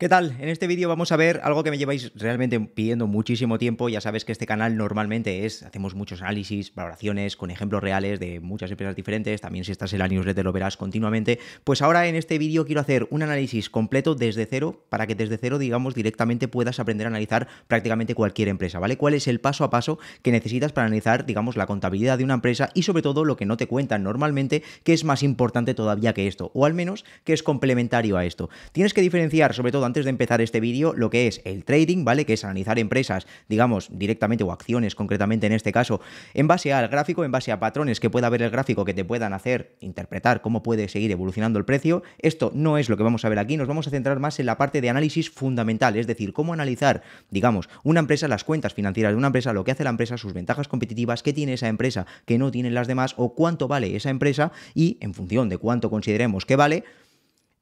¿Qué tal? En este vídeo vamos a ver algo que me lleváis realmente pidiendo muchísimo tiempo. Ya sabes que este canal normalmente es, hacemos muchos análisis, valoraciones con ejemplos reales de muchas empresas diferentes. También si estás en la newsletter lo verás continuamente. Pues ahora en este vídeo quiero hacer un análisis completo desde cero para que desde cero, digamos, directamente puedas aprender a analizar prácticamente cualquier empresa, ¿vale? ¿Cuál es el paso a paso que necesitas para analizar, digamos, la contabilidad de una empresa y sobre todo lo que no te cuentan normalmente, que es más importante todavía que esto, o al menos que es complementario a esto. Tienes que diferenciar sobre todo antes de empezar este vídeo lo que es el trading, ¿vale? Que es analizar empresas, digamos, directamente o acciones concretamente en este caso, en base al gráfico, en base a patrones que pueda ver el gráfico que te puedan hacer interpretar cómo puede seguir evolucionando el precio. Esto no es lo que vamos a ver aquí, nos vamos a centrar más en la parte de análisis fundamental, es decir, cómo analizar, digamos, una empresa, las cuentas financieras de una empresa, lo que hace la empresa, sus ventajas competitivas, qué tiene esa empresa que no tienen las demás o cuánto vale esa empresa y en función de cuánto consideremos que vale,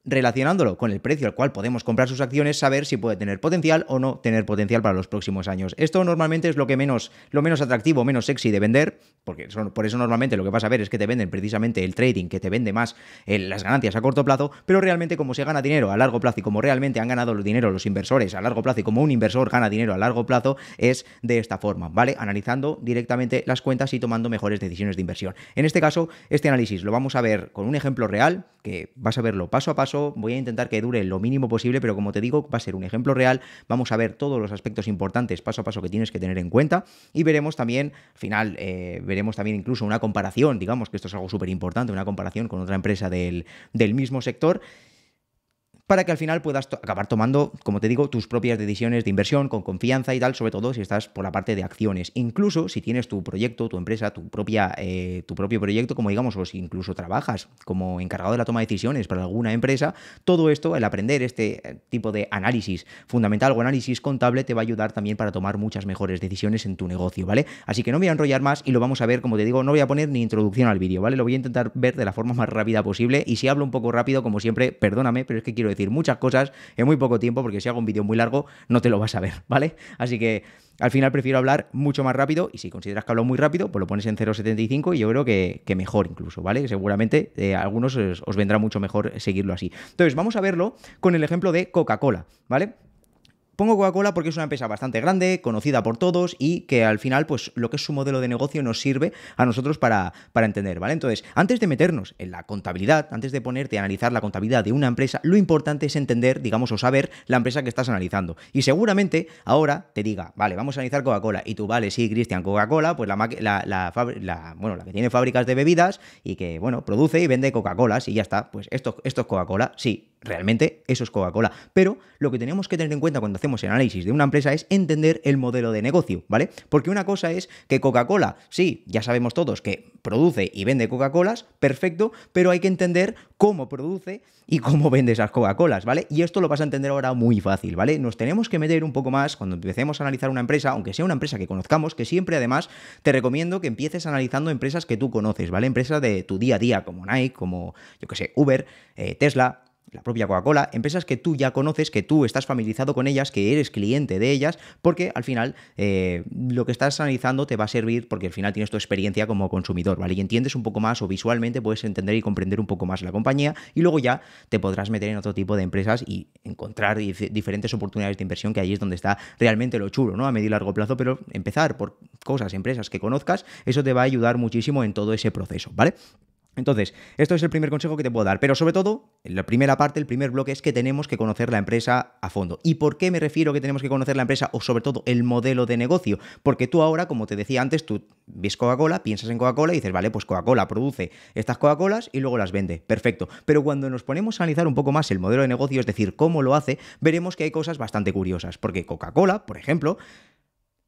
relacionándolo con el precio al cual podemos comprar sus acciones, saber si puede tener potencial o no tener potencial para los próximos años. Esto normalmente es lo que menos, lo menos atractivo, menos sexy de vender, porque por eso normalmente lo que vas a ver es que te venden precisamente el trading, que te vende más eh, las ganancias a corto plazo, pero realmente como se gana dinero a largo plazo y como realmente han ganado los dinero los inversores a largo plazo y como un inversor gana dinero a largo plazo, es de esta forma, ¿vale? Analizando directamente las cuentas y tomando mejores decisiones de inversión. En este caso, este análisis lo vamos a ver con un ejemplo real, que vas a verlo paso a paso voy a intentar que dure lo mínimo posible, pero como te digo, va a ser un ejemplo real, vamos a ver todos los aspectos importantes paso a paso que tienes que tener en cuenta y veremos también, al final, eh, veremos también incluso una comparación, digamos que esto es algo súper importante, una comparación con otra empresa del, del mismo sector para que al final puedas acabar tomando, como te digo, tus propias decisiones de inversión con confianza y tal, sobre todo si estás por la parte de acciones. Incluso si tienes tu proyecto, tu empresa, tu, propia, eh, tu propio proyecto, como digamos, o si incluso trabajas como encargado de la toma de decisiones para alguna empresa, todo esto, el aprender este eh, tipo de análisis fundamental o análisis contable te va a ayudar también para tomar muchas mejores decisiones en tu negocio, ¿vale? Así que no me voy a enrollar más y lo vamos a ver, como te digo, no voy a poner ni introducción al vídeo, ¿vale? Lo voy a intentar ver de la forma más rápida posible y si hablo un poco rápido, como siempre, perdóname, pero es que quiero decir muchas cosas en muy poco tiempo, porque si hago un vídeo muy largo no te lo vas a ver, ¿vale? Así que al final prefiero hablar mucho más rápido y si consideras que hablo muy rápido, pues lo pones en 0.75 y yo creo que, mejor incluso, ¿vale? Seguramente eh, a algunos os vendrá mucho mejor seguirlo así. Entonces, vamos a verlo con el ejemplo de Coca-Cola, ¿vale? Pongo Coca-Cola porque es una empresa bastante grande, conocida por todos y que al final, pues lo que es su modelo de negocio nos sirve a nosotros para, entender, ¿vale? Entonces, antes de meternos en la contabilidad, antes de ponerte a analizar la contabilidad de una empresa, lo importante es entender, digamos, o saber la empresa que estás analizando. Y seguramente ahora te diga, vale, vamos a analizar Coca-Cola. Y tú, vale, sí, Cristian, Coca-Cola, pues la, la, la, bueno, la que tiene fábricas de bebidas y que, bueno, produce y vende Coca-Colas y ya está. Pues esto, esto es Coca-Cola, sí, realmente eso es Coca-Cola. Pero lo que tenemos que tener en cuenta cuando hacemos el análisis de una empresa es entender el modelo de negocio, ¿vale? Porque una cosa es que Coca-Cola, sí, ya sabemos todos que produce y vende Coca-Colas, perfecto, pero hay que entender cómo produce y cómo vende esas Coca-Colas, ¿vale? Y esto lo vas a entender ahora muy fácil, ¿vale? Nos tenemos que meter un poco más cuando empecemos a analizar una empresa, aunque sea una empresa que conozcamos, que siempre además te recomiendo que empieces analizando empresas que tú conoces, ¿vale? Empresas de tu día a día, como Nike, como yo que sé, Uber, eh, Tesla, la propia Coca-Cola, empresas que tú ya conoces, que tú estás familiarizado con ellas, que eres cliente de ellas, porque al final eh, lo que estás analizando te va a servir porque al final tienes tu experiencia como consumidor, ¿vale? Y entiendes un poco más o visualmente puedes entender y comprender un poco más la compañía y luego ya te podrás meter en otro tipo de empresas y encontrar diferentes oportunidades de inversión, que ahí es donde está realmente lo chulo, ¿no? A medio y largo plazo, pero empezar por cosas, empresas que conozcas, eso te va a ayudar muchísimo en todo ese proceso, ¿vale? Entonces, esto es el primer consejo que te puedo dar, pero sobre todo, en la primera parte, el primer bloque es que tenemos que conocer la empresa a fondo. ¿Y por qué me refiero que tenemos que conocer la empresa o sobre todo el modelo de negocio? Porque tú ahora, como te decía antes, tú ves Coca-Cola, piensas en Coca-Cola y dices, vale, pues Coca-Cola produce estas Coca-Colas y luego las vende. Perfecto. Pero cuando nos ponemos a analizar un poco más el modelo de negocio, es decir, cómo lo hace, veremos que hay cosas bastante curiosas. Porque Coca-Cola, por ejemplo,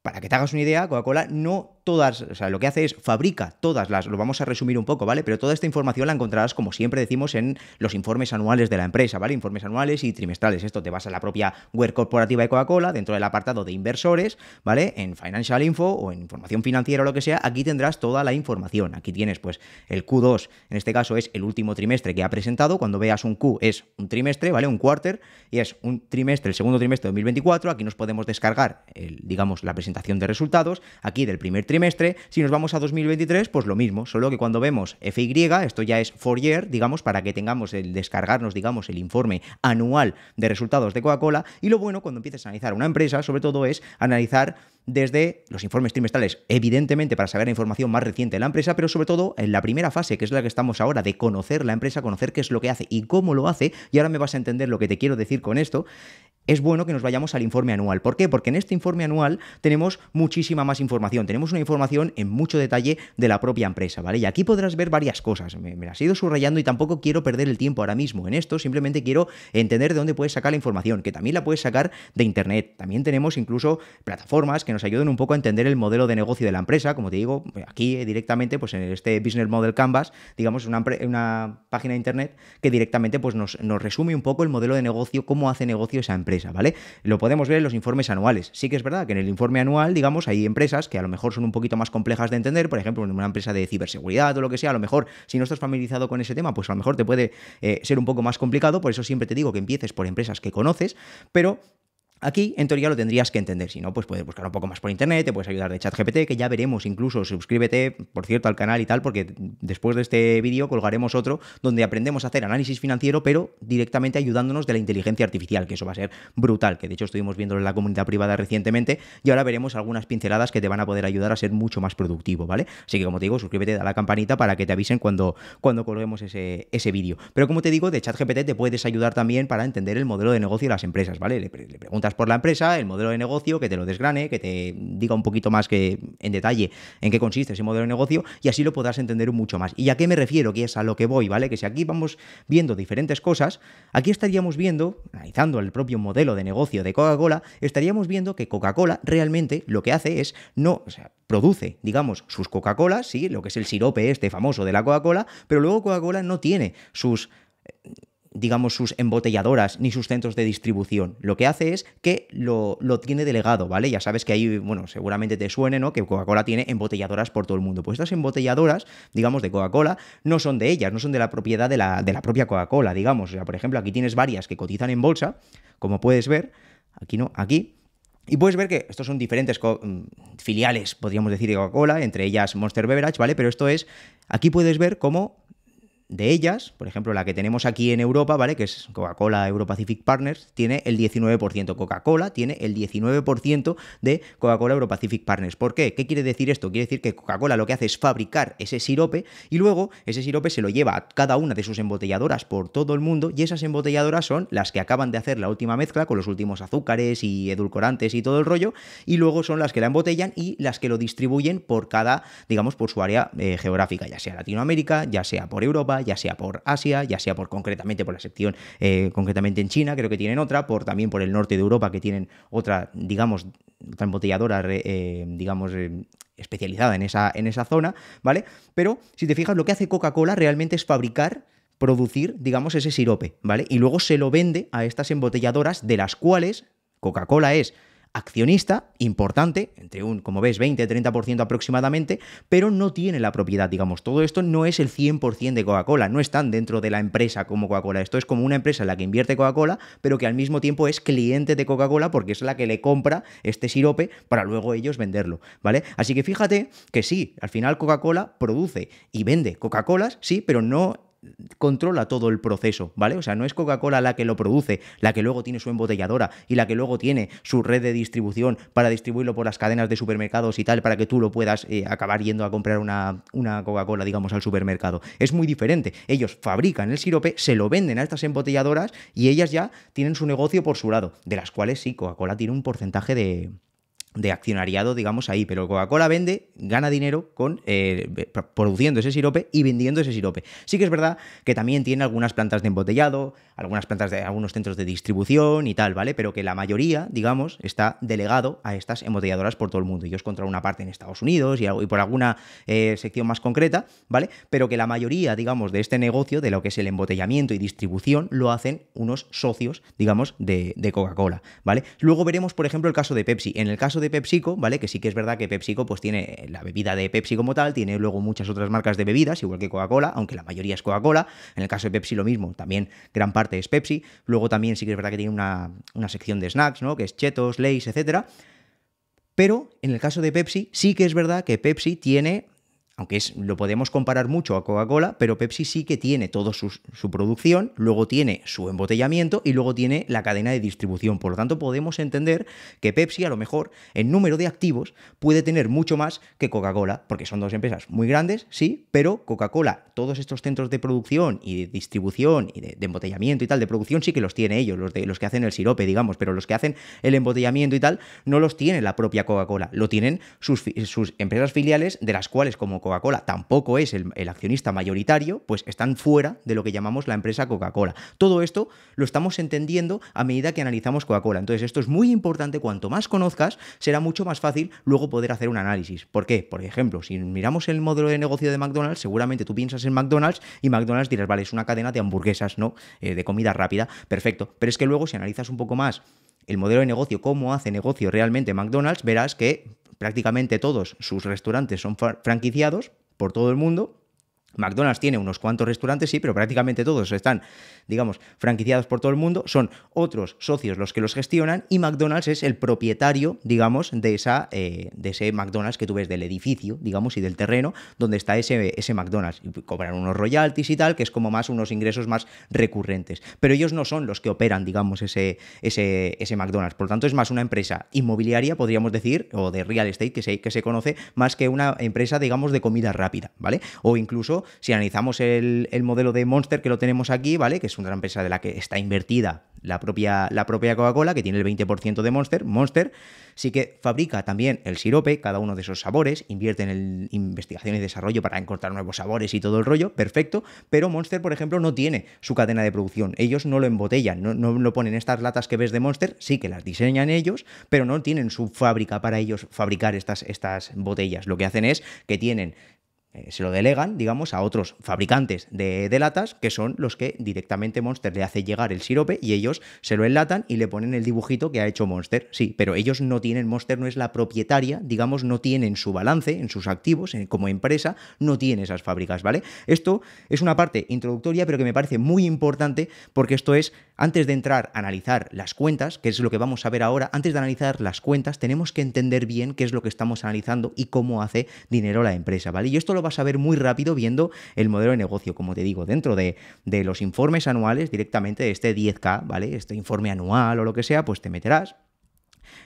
para que te hagas una idea, Coca-Cola no todas, o sea, lo que hace es fabrica todas las, lo vamos a resumir un poco, ¿vale? Pero toda esta información la encontrarás, como siempre decimos, en los informes anuales de la empresa, ¿vale? Informes anuales y trimestrales. Esto te vas a la propia web corporativa de Coca-Cola, dentro del apartado de inversores, ¿vale? En Financial Info o en información financiera o lo que sea, aquí tendrás toda la información. Aquí tienes, pues, el Q2, en este caso es el último trimestre que ha presentado. Cuando veas un Q es un trimestre, ¿vale? Un quarter, y es un trimestre, el segundo trimestre de 2024. Aquí nos podemos descargar, digamos, la presentación de resultados. Aquí del primer trimestre trimestre. Si nos vamos a 2023, pues lo mismo, solo que cuando vemos FY, esto ya es for year, digamos, para que tengamos el descargarnos, digamos, el informe anual de resultados de Coca-Cola. Y lo bueno cuando empieces a analizar una empresa, sobre todo, es analizar desde los informes trimestrales, evidentemente para saber la información más reciente de la empresa, pero sobre todo en la primera fase, que es la que estamos ahora, de conocer la empresa, conocer qué es lo que hace y cómo lo hace, y ahora me vas a entender lo que te quiero decir con esto, es bueno que nos vayamos al informe anual. ¿Por qué? Porque en este informe anual tenemos muchísima más información, tenemos una información en mucho detalle de la propia empresa, ¿vale? Y aquí podrás ver varias cosas, me, me las he ido subrayando y tampoco quiero perder el tiempo ahora mismo en esto, simplemente quiero entender de dónde puedes sacar la información, que también la puedes sacar de Internet, también tenemos incluso plataformas que nos ayuden un poco a entender el modelo de negocio de la empresa. Como te digo, aquí eh, directamente, pues en este Business Model Canvas, digamos, una, una página de internet que directamente pues, nos, resume un poco el modelo de negocio, cómo hace negocio esa empresa, ¿vale? Lo podemos ver en los informes anuales. Sí que es verdad que en el informe anual, digamos, hay empresas que a lo mejor son un poquito más complejas de entender, por ejemplo, en una empresa de ciberseguridad o lo que sea, a lo mejor si no estás familiarizado con ese tema, pues a lo mejor te puede eh, ser un poco más complicado, por eso siempre te digo que empieces por empresas que conoces, pero Aquí, en teoría, lo tendrías que entender. Si no, pues puedes buscar un poco más por internet, te puedes ayudar de ChatGPT, que ya veremos incluso. Suscríbete, por cierto, al canal y tal, porque después de este vídeo colgaremos otro donde aprendemos a hacer análisis financiero, pero directamente ayudándonos de la inteligencia artificial, que eso va a ser brutal. Que de hecho estuvimos viéndolo en la comunidad privada recientemente y ahora veremos algunas pinceladas que te van a poder ayudar a ser mucho más productivo, ¿vale? Así que, como te digo, suscríbete, a la campanita para que te avisen cuando, cuando colguemos ese, ese vídeo. Pero como te digo, de ChatGPT te puedes ayudar también para entender el modelo de negocio de las empresas, ¿vale? le preguntas por la empresa, el modelo de negocio, que te lo desgrane, que te diga un poquito más que en detalle en qué consiste ese modelo de negocio y así lo podrás entender mucho más. ¿Y a qué me refiero? Que es a lo que voy, ¿vale? Que si aquí vamos viendo diferentes cosas, aquí estaríamos viendo, analizando el propio modelo de negocio de Coca-Cola, estaríamos viendo que Coca-Cola realmente lo que hace es no, o sea, produce, digamos, sus Coca-Colas, sí, lo que es el sirope este famoso de la Coca-Cola, pero luego Coca-Cola no tiene sus eh, digamos, sus embotelladoras ni sus centros de distribución. Lo que hace es que lo, tiene delegado, ¿vale? Ya sabes que ahí, bueno, seguramente te suene, ¿no? Que Coca-Cola tiene embotelladoras por todo el mundo. Pues estas embotelladoras, digamos, de Coca-Cola, no son de ellas, no son de la propiedad de la, de la propia Coca-Cola, digamos. O sea, por ejemplo, aquí tienes varias que cotizan en bolsa, como puedes ver, aquí no, aquí. Y puedes ver que estos son diferentes mm, filiales, podríamos decir, de Coca-Cola, entre ellas Monster Beverage, ¿vale? Pero esto es, aquí puedes ver cómo de ellas, por ejemplo, la que tenemos aquí en Europa, ¿vale? Que es Coca-Cola Euro Pacific Partners, tiene el 19%. Coca-Cola tiene el 19% de Coca-Cola Euro Pacific Partners. ¿Por qué? ¿Qué quiere decir esto? Quiere decir que Coca-Cola lo que hace es fabricar ese sirope y luego ese sirope se lo lleva a cada una de sus embotelladoras por todo el mundo y esas embotelladoras son las que acaban de hacer la última mezcla con los últimos azúcares y edulcorantes y todo el rollo y luego son las que la embotellan y las que lo distribuyen por cada, digamos, por su área eh, geográfica, ya sea Latinoamérica, ya sea por Europa, ya sea por Asia, ya sea por concretamente por la sección, eh, concretamente en China, creo que tienen otra, por también por el norte de Europa, que tienen otra, digamos, otra embotelladora, eh, digamos, eh, especializada en esa, en esa zona, ¿vale? Pero si te fijas, lo que hace Coca-Cola realmente es fabricar producir, digamos, ese sirope, ¿vale? Y luego se lo vende a estas embotelladoras de las cuales Coca-Cola es accionista importante, entre un, como ves, 20-30% aproximadamente, pero no tiene la propiedad, digamos. Todo esto no es el 100% de Coca-Cola, no están dentro de la empresa como Coca-Cola. Esto es como una empresa en la que invierte Coca-Cola, pero que al mismo tiempo es cliente de Coca-Cola porque es la que le compra este sirope para luego ellos venderlo, ¿vale? Así que fíjate que sí, al final Coca-Cola produce y vende Coca-Colas, sí, pero no controla todo el proceso, ¿vale? O sea, no es Coca-Cola la que lo produce, la que luego tiene su embotelladora y la que luego tiene su red de distribución para distribuirlo por las cadenas de supermercados y tal, para que tú lo puedas eh, acabar yendo a comprar una, una Coca-Cola, digamos, al supermercado. Es muy diferente. Ellos fabrican el sirope, se lo venden a estas embotelladoras y ellas ya tienen su negocio por su lado, de las cuales sí, Coca-Cola tiene un porcentaje de de accionariado, digamos, ahí, pero Coca-Cola vende, gana dinero con eh, produciendo ese sirope y vendiendo ese sirope. Sí que es verdad que también tiene algunas plantas de embotellado, algunas plantas de algunos centros de distribución y tal, ¿vale? Pero que la mayoría, digamos, está delegado a estas embotelladoras por todo el mundo. Yo os contra una parte en Estados Unidos y, por alguna eh, sección más concreta, ¿vale? Pero que la mayoría, digamos, de este negocio, de lo que es el embotellamiento y distribución, lo hacen unos socios, digamos, de, de Coca-Cola, ¿vale? Luego veremos, por ejemplo, el caso de Pepsi. En el caso de PepsiCo, ¿vale? Que sí que es verdad que PepsiCo, pues tiene la bebida de Pepsi como tal, tiene luego muchas otras marcas de bebidas, igual que Coca-Cola, aunque la mayoría es Coca-Cola. En el caso de Pepsi lo mismo, también gran parte parte es Pepsi. Luego también sí que es verdad que tiene una, sección de snacks, ¿no? Que es chetos, Lay's, etcétera. Pero en el caso de Pepsi, sí que es verdad que Pepsi tiene aunque lo podemos comparar mucho a Coca-Cola, pero Pepsi sí que tiene toda su, producción, luego tiene su embotellamiento y luego tiene la cadena de distribución. Por lo tanto, podemos entender que Pepsi a lo mejor en número de activos puede tener mucho más que Coca-Cola, porque son dos empresas muy grandes, sí, pero Coca-Cola, todos estos centros de producción y de distribución y de, embotellamiento y tal, de producción sí que los tiene ellos, los, de, los que hacen el sirope, digamos, pero los que hacen el embotellamiento y tal, no los tiene la propia Coca-Cola, lo tienen sus, sus empresas filiales de las cuales como Coca-Cola tampoco es el, accionista mayoritario, pues están fuera de lo que llamamos la empresa Coca-Cola. Todo esto lo estamos entendiendo a medida que analizamos Coca-Cola. Entonces esto es muy importante, cuanto más conozcas, será mucho más fácil luego poder hacer un análisis. ¿Por qué? Por ejemplo, si miramos el modelo de negocio de McDonald's, seguramente tú piensas en McDonald's y McDonald's dirás, vale, es una cadena de hamburguesas, ¿no? Eh, de comida rápida, perfecto. Pero es que luego si analizas un poco más el modelo de negocio, cómo hace negocio realmente McDonald's, verás que prácticamente todos sus restaurantes son franquiciados por todo el mundo McDonald's tiene unos cuantos restaurantes, sí, pero prácticamente todos están, digamos, franquiciados por todo el mundo, son otros socios los que los gestionan y McDonald's es el propietario, digamos, de, esa, eh, de ese McDonald's que tú ves del edificio, digamos, y del terreno donde está ese, ese McDonald's. Y cobran unos royalties y tal, que es como más unos ingresos más recurrentes. Pero ellos no son los que operan, digamos, ese, ese, ese McDonald's. Por lo tanto, es más una empresa inmobiliaria, podríamos decir, o de real estate, que se, que se conoce, más que una empresa, digamos, de comida rápida, ¿vale? O incluso si analizamos el, modelo de Monster que lo tenemos aquí, ¿vale? Que es una empresa de la que está invertida la propia, la propia Coca-Cola, que tiene el 20% de Monster. Monster sí que fabrica también el sirope, cada uno de esos sabores, invierte en investigación y desarrollo para encontrar nuevos sabores y todo el rollo, perfecto, pero Monster, por ejemplo, no tiene su cadena de producción. Ellos no lo embotellan, no, lo ponen estas latas que ves de Monster, sí que las diseñan ellos, pero no tienen su fábrica para ellos fabricar estas, estas botellas. Lo que hacen es que tienen eh, se lo delegan, digamos, a otros fabricantes de, latas, que son los que directamente Monster le hace llegar el sirope y ellos se lo enlatan y le ponen el dibujito que ha hecho Monster. Sí, pero ellos no tienen, Monster no es la propietaria, digamos, no tienen su balance, en sus activos, eh, como empresa, no tienen esas fábricas, ¿vale? Esto es una parte introductoria, pero que me parece muy importante porque esto es antes de entrar a analizar las cuentas, que es lo que vamos a ver ahora, antes de analizar las cuentas tenemos que entender bien qué es lo que estamos analizando y cómo hace dinero la empresa, ¿vale? Y esto lo vas a ver muy rápido viendo el modelo de negocio, como te digo, dentro de, los informes anuales directamente de este 10K, ¿vale? Este informe anual o lo que sea, pues te meterás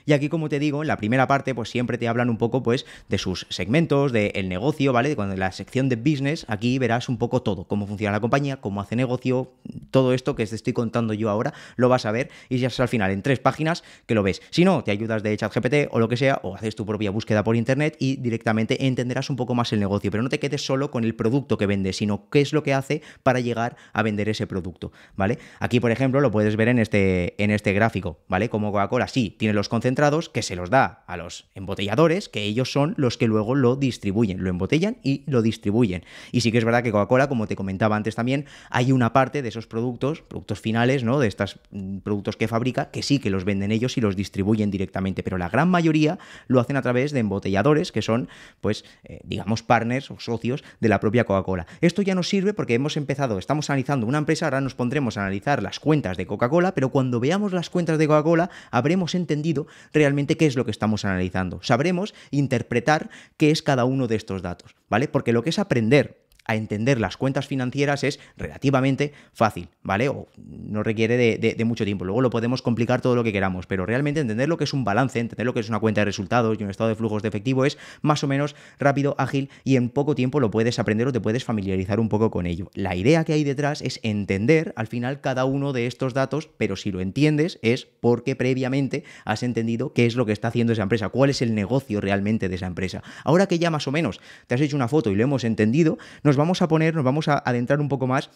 y aquí, como te digo, en la primera parte, pues siempre te hablan un poco, pues, de sus segmentos, del el negocio, ¿vale? Cuando en la sección de business, aquí verás un poco todo, cómo funciona la compañía, cómo hace negocio, todo esto que te estoy contando yo ahora, lo vas a ver y ya es al final en tres páginas que lo ves. Si no, te ayudas de ChatGPT o lo que sea, o haces tu propia búsqueda por internet y directamente entenderás un poco más el negocio, pero no te quedes solo con el producto que vendes, sino qué es lo que hace para llegar a vender ese producto, ¿vale? Aquí, por ejemplo, lo puedes ver en este, en este gráfico, ¿vale? Como Coca-Cola sí tiene los concentrados que se los da a los embotelladores, que ellos son los que luego lo distribuyen, lo embotellan y lo distribuyen. Y sí que es verdad que Coca-Cola, como te comentaba antes también, hay una parte de esos productos, productos finales, ¿no? De estos mm, productos que fabrica, que sí que los venden ellos y los distribuyen directamente, pero la gran mayoría lo hacen a través de embotelladores, que son, pues, eh, digamos, partners o socios de la propia Coca-Cola. Esto ya nos sirve porque hemos empezado, estamos analizando una empresa, ahora nos pondremos a analizar las cuentas de Coca-Cola, pero cuando veamos las cuentas de Coca-Cola habremos entendido realmente qué es lo que estamos analizando. Sabremos interpretar qué es cada uno de estos datos, ¿vale? Porque lo que es aprender a entender las cuentas financieras es relativamente fácil, ¿vale? O no requiere de, de, mucho tiempo. Luego lo podemos complicar todo lo que queramos, pero realmente entender lo que es un balance, entender lo que es una cuenta de resultados y un estado de flujos de efectivo es más o menos rápido, ágil y en poco tiempo lo puedes aprender o te puedes familiarizar un poco con ello. La idea que hay detrás es entender al final cada uno de estos datos, pero si lo entiendes es porque previamente has entendido qué es lo que está haciendo esa empresa, cuál es el negocio realmente de esa empresa. Ahora que ya más o menos te has hecho una foto y lo hemos entendido, nos vamos a poner, nos vamos a adentrar un poco más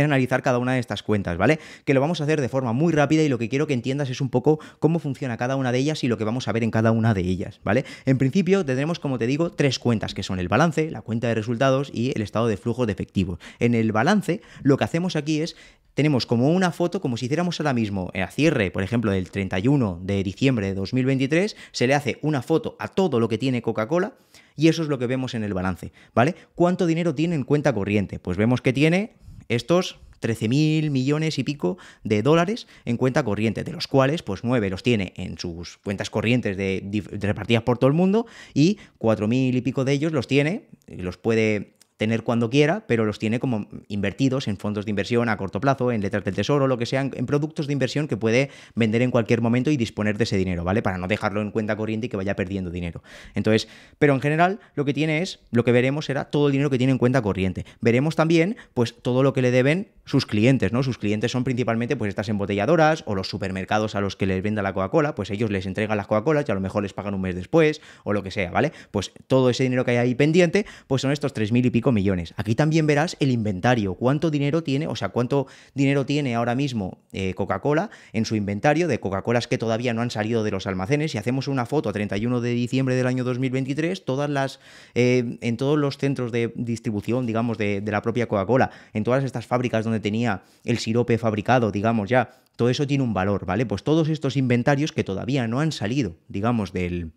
es analizar cada una de estas cuentas, ¿vale? Que lo vamos a hacer de forma muy rápida y lo que quiero que entiendas es un poco cómo funciona cada una de ellas y lo que vamos a ver en cada una de ellas, ¿vale? En principio tendremos, como te digo, tres cuentas que son el balance, la cuenta de resultados y el estado de flujo de efectivo. En el balance, lo que hacemos aquí es tenemos como una foto, como si hiciéramos ahora mismo eh, a cierre, por ejemplo, del 31 de diciembre de 2023, se le hace una foto a todo lo que tiene Coca-Cola y eso es lo que vemos en el balance, ¿vale? ¿Cuánto dinero tiene en cuenta corriente? Pues vemos que tiene estos 13.000 millones y pico de dólares en cuenta corriente, de los cuales pues 9 los tiene en sus cuentas corrientes de, repartidas por todo el mundo y 4.000 y pico de ellos los tiene, los puede tener cuando quiera, pero los tiene como invertidos en fondos de inversión a corto plazo, en letras del tesoro, lo que sea, en productos de inversión que puede vender en cualquier momento y disponer de ese dinero, ¿vale? Para no dejarlo en cuenta corriente y que vaya perdiendo dinero. Entonces, pero en general lo que tiene es, lo que veremos será todo el dinero que tiene en cuenta corriente. Veremos también, pues, todo lo que le deben sus clientes, ¿no? Sus clientes son principalmente, pues, estas embotelladoras o los supermercados a los que les venda la Coca-Cola, pues ellos les entregan las Coca-Colas y a lo mejor les pagan un mes después o lo que sea, ¿vale? Pues todo ese dinero que hay ahí pendiente, pues son estos 3.000 y pico millones. Aquí también verás el inventario, cuánto dinero tiene, o sea, cuánto dinero tiene ahora mismo eh, Coca-Cola en su inventario de Coca-Colas que todavía no han salido de los almacenes. Si hacemos una foto a 31 de diciembre del año 2023, todas las, eh, en todos los centros de distribución, digamos, de la propia Coca-Cola, en todas estas fábricas donde tenía el sirope fabricado, digamos ya, todo eso tiene un valor, ¿vale? Pues todos estos inventarios que todavía no han salido, digamos, del,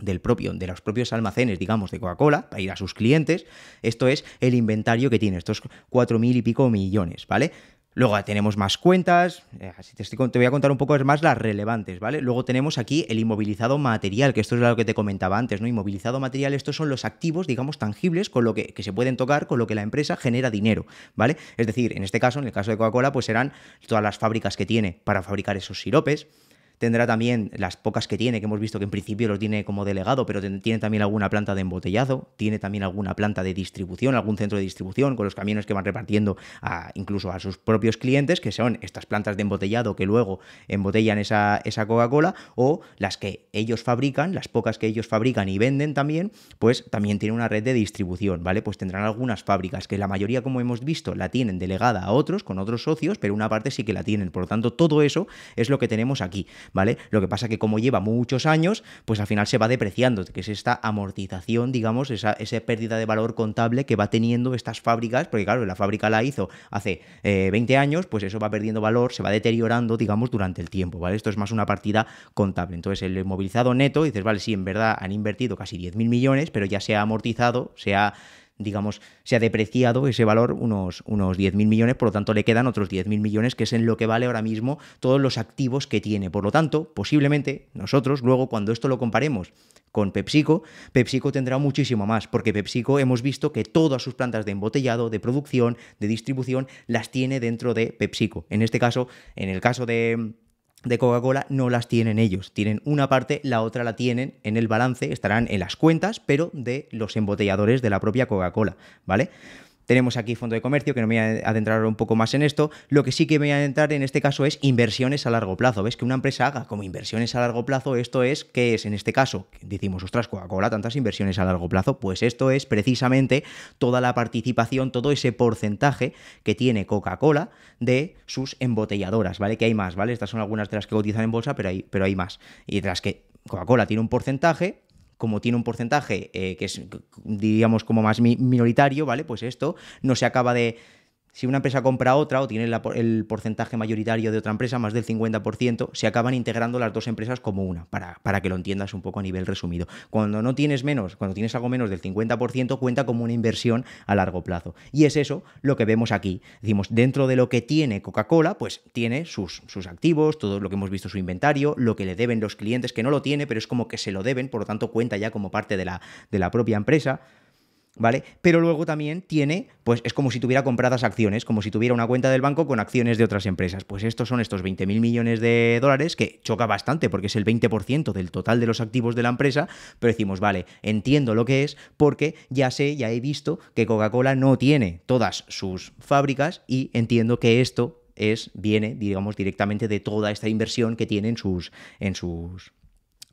del propio, de los propios almacenes, digamos, de Coca-Cola, para ir a sus clientes, esto es el inventario que tiene, estos cuatro mil y pico millones, ¿vale? Luego tenemos más cuentas, eh, así te, te, voy a contar un poco más las relevantes, ¿vale? Luego tenemos aquí el inmovilizado material, que esto es lo que te comentaba antes, ¿no? Inmovilizado material, estos son los activos, digamos, tangibles, con lo que, que se pueden tocar, con lo que la empresa genera dinero, ¿vale? Es decir, en este caso, en el caso de Coca-Cola, pues serán todas las fábricas que tiene para fabricar esos siropes, tendrá también las pocas que tiene, que hemos visto que en principio lo tiene como delegado, pero tiene también alguna planta de embotellado, tiene también alguna planta de distribución, algún centro de distribución con los camiones que van repartiendo a, incluso a sus propios clientes, que son estas plantas de embotellado que luego embotellan esa, esa Coca-Cola, o las que ellos fabrican, las pocas que ellos fabrican y venden también, pues también tiene una red de distribución, ¿vale? Pues tendrán algunas fábricas que la mayoría, como hemos visto, la tienen delegada a otros, con otros socios, pero una parte sí que la tienen. Por lo tanto, todo eso es lo que tenemos aquí. ¿vale? Lo que pasa que como lleva muchos años, pues al final se va depreciando, que es esta amortización, digamos, esa, pérdida de valor contable que va teniendo estas fábricas, porque claro, la fábrica la hizo hace 20 eh, años, pues eso va perdiendo valor, se va deteriorando, digamos, durante el tiempo, ¿vale? Esto es más una partida contable. Entonces, el movilizado neto, dices, vale, sí, en verdad han invertido casi 10.000 millones, pero ya se ha amortizado, se ha digamos, se ha depreciado ese valor unos, unos 10.000 millones, por lo tanto le quedan otros 10.000 millones, que es en lo que vale ahora mismo todos los activos que tiene. Por lo tanto, posiblemente nosotros, luego cuando esto lo comparemos con PepsiCo, PepsiCo tendrá muchísimo más, porque PepsiCo hemos visto que todas sus plantas de embotellado, de producción, de distribución, las tiene dentro de PepsiCo. En este caso, en el caso de de Coca-Cola no las tienen ellos. Tienen una parte, la otra la tienen en el balance, estarán en las cuentas, pero de los embotelladores de la propia Coca-Cola, ¿vale? Tenemos aquí fondo de comercio, que no me voy a adentrar un poco más en esto. Lo que sí que me voy a adentrar en este caso es inversiones a largo plazo. ¿Ves? Que una empresa haga como inversiones a largo plazo, esto es, ¿qué es? En este caso, decimos, ostras, Coca-Cola, tantas inversiones a largo plazo. Pues esto es precisamente toda la participación, todo ese porcentaje que tiene Coca-Cola de sus embotelladoras, ¿vale? Que hay más, ¿vale? Estas son algunas de las que cotizan en bolsa, pero hay, pero hay más. Y de las que Coca-Cola tiene un porcentaje como tiene un porcentaje eh, que es, diríamos como más minoritario, ¿vale? Pues esto no se acaba de, si una empresa compra otra o tiene el porcentaje mayoritario de otra empresa, más del 50%, se acaban integrando las dos empresas como una, para, para, que lo entiendas un poco a nivel resumido. Cuando no tienes menos, cuando tienes algo menos del 50%, cuenta como una inversión a largo plazo. Y es eso lo que vemos aquí. Decimos, dentro de lo que tiene Coca-Cola, pues tiene sus, sus activos, todo lo que hemos visto, su inventario, lo que le deben los clientes, que no lo tiene, pero es como que se lo deben, por lo tanto cuenta ya como parte de la, de la propia empresa. ¿Vale? Pero luego también tiene, pues es como si tuviera compradas acciones, como si tuviera una cuenta del banco con acciones de otras empresas. Pues estos son estos 20.000 millones de dólares que choca bastante porque es el 20% del total de los activos de la empresa, pero decimos, vale, entiendo lo que es porque ya sé, ya he visto que Coca-Cola no tiene todas sus fábricas y entiendo que esto es, viene, digamos, directamente de toda esta inversión que tiene sus, en sus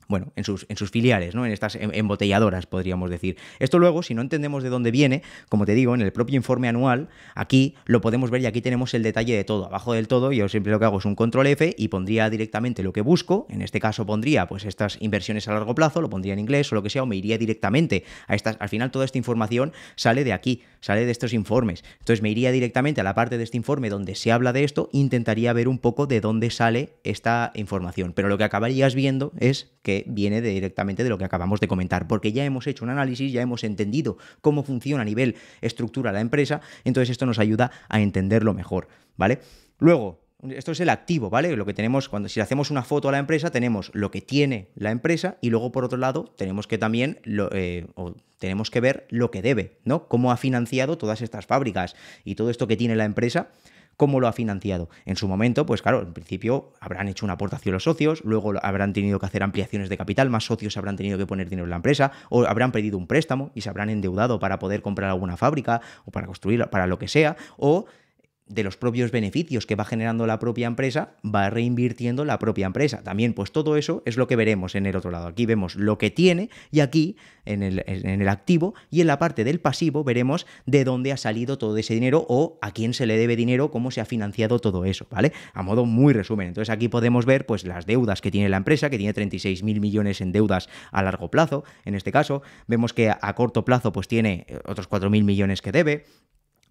bueno, en sus, en sus filiales, ¿no? en estas em, embotelladoras, podríamos decir. Esto luego, si no entendemos de dónde viene, como te digo, en el propio informe anual, aquí lo podemos ver y aquí tenemos el detalle de todo. Abajo del todo, yo siempre lo que hago es un control F y pondría directamente lo que busco. En este caso pondría pues estas inversiones a largo plazo, lo pondría en inglés o lo que sea, o me iría directamente a estas. Al final, toda esta información sale de aquí, sale de estos informes. Entonces me iría directamente a la parte de este informe donde se habla de esto, intentaría ver un poco de dónde sale esta información. Pero lo que acabarías viendo es que viene directamente de lo que acabamos de comentar, porque ya hemos hecho un análisis, ya hemos entendido cómo funciona a nivel estructura la empresa, entonces esto nos ayuda a entenderlo mejor, ¿vale? Luego, esto es el activo, ¿vale? Lo que tenemos cuando si le hacemos una foto a la empresa, tenemos lo que tiene la empresa y luego por otro lado tenemos que también lo, eh, tenemos que ver lo que debe, ¿no? Cómo ha financiado todas estas fábricas y todo esto que tiene la empresa cómo lo ha financiado. En su momento, pues claro, en principio habrán hecho una aportación los socios, luego habrán tenido que hacer ampliaciones de capital, más socios habrán tenido que poner dinero en la empresa, o habrán pedido un préstamo y se habrán endeudado para poder comprar alguna fábrica o para construir, para lo que sea, o de los propios beneficios que va generando la propia empresa, va reinvirtiendo la propia empresa. También, pues todo eso es lo que veremos en el otro lado. Aquí vemos lo que tiene y aquí, en el, en el activo y en la parte del pasivo, veremos de dónde ha salido todo ese dinero o a quién se le debe dinero, cómo se ha financiado todo eso, ¿vale? A modo muy resumen. Entonces aquí podemos ver pues las deudas que tiene la empresa, que tiene 36.000 millones en deudas a largo plazo, en este caso. Vemos que a corto plazo pues tiene eh, otros 4.000 millones que debe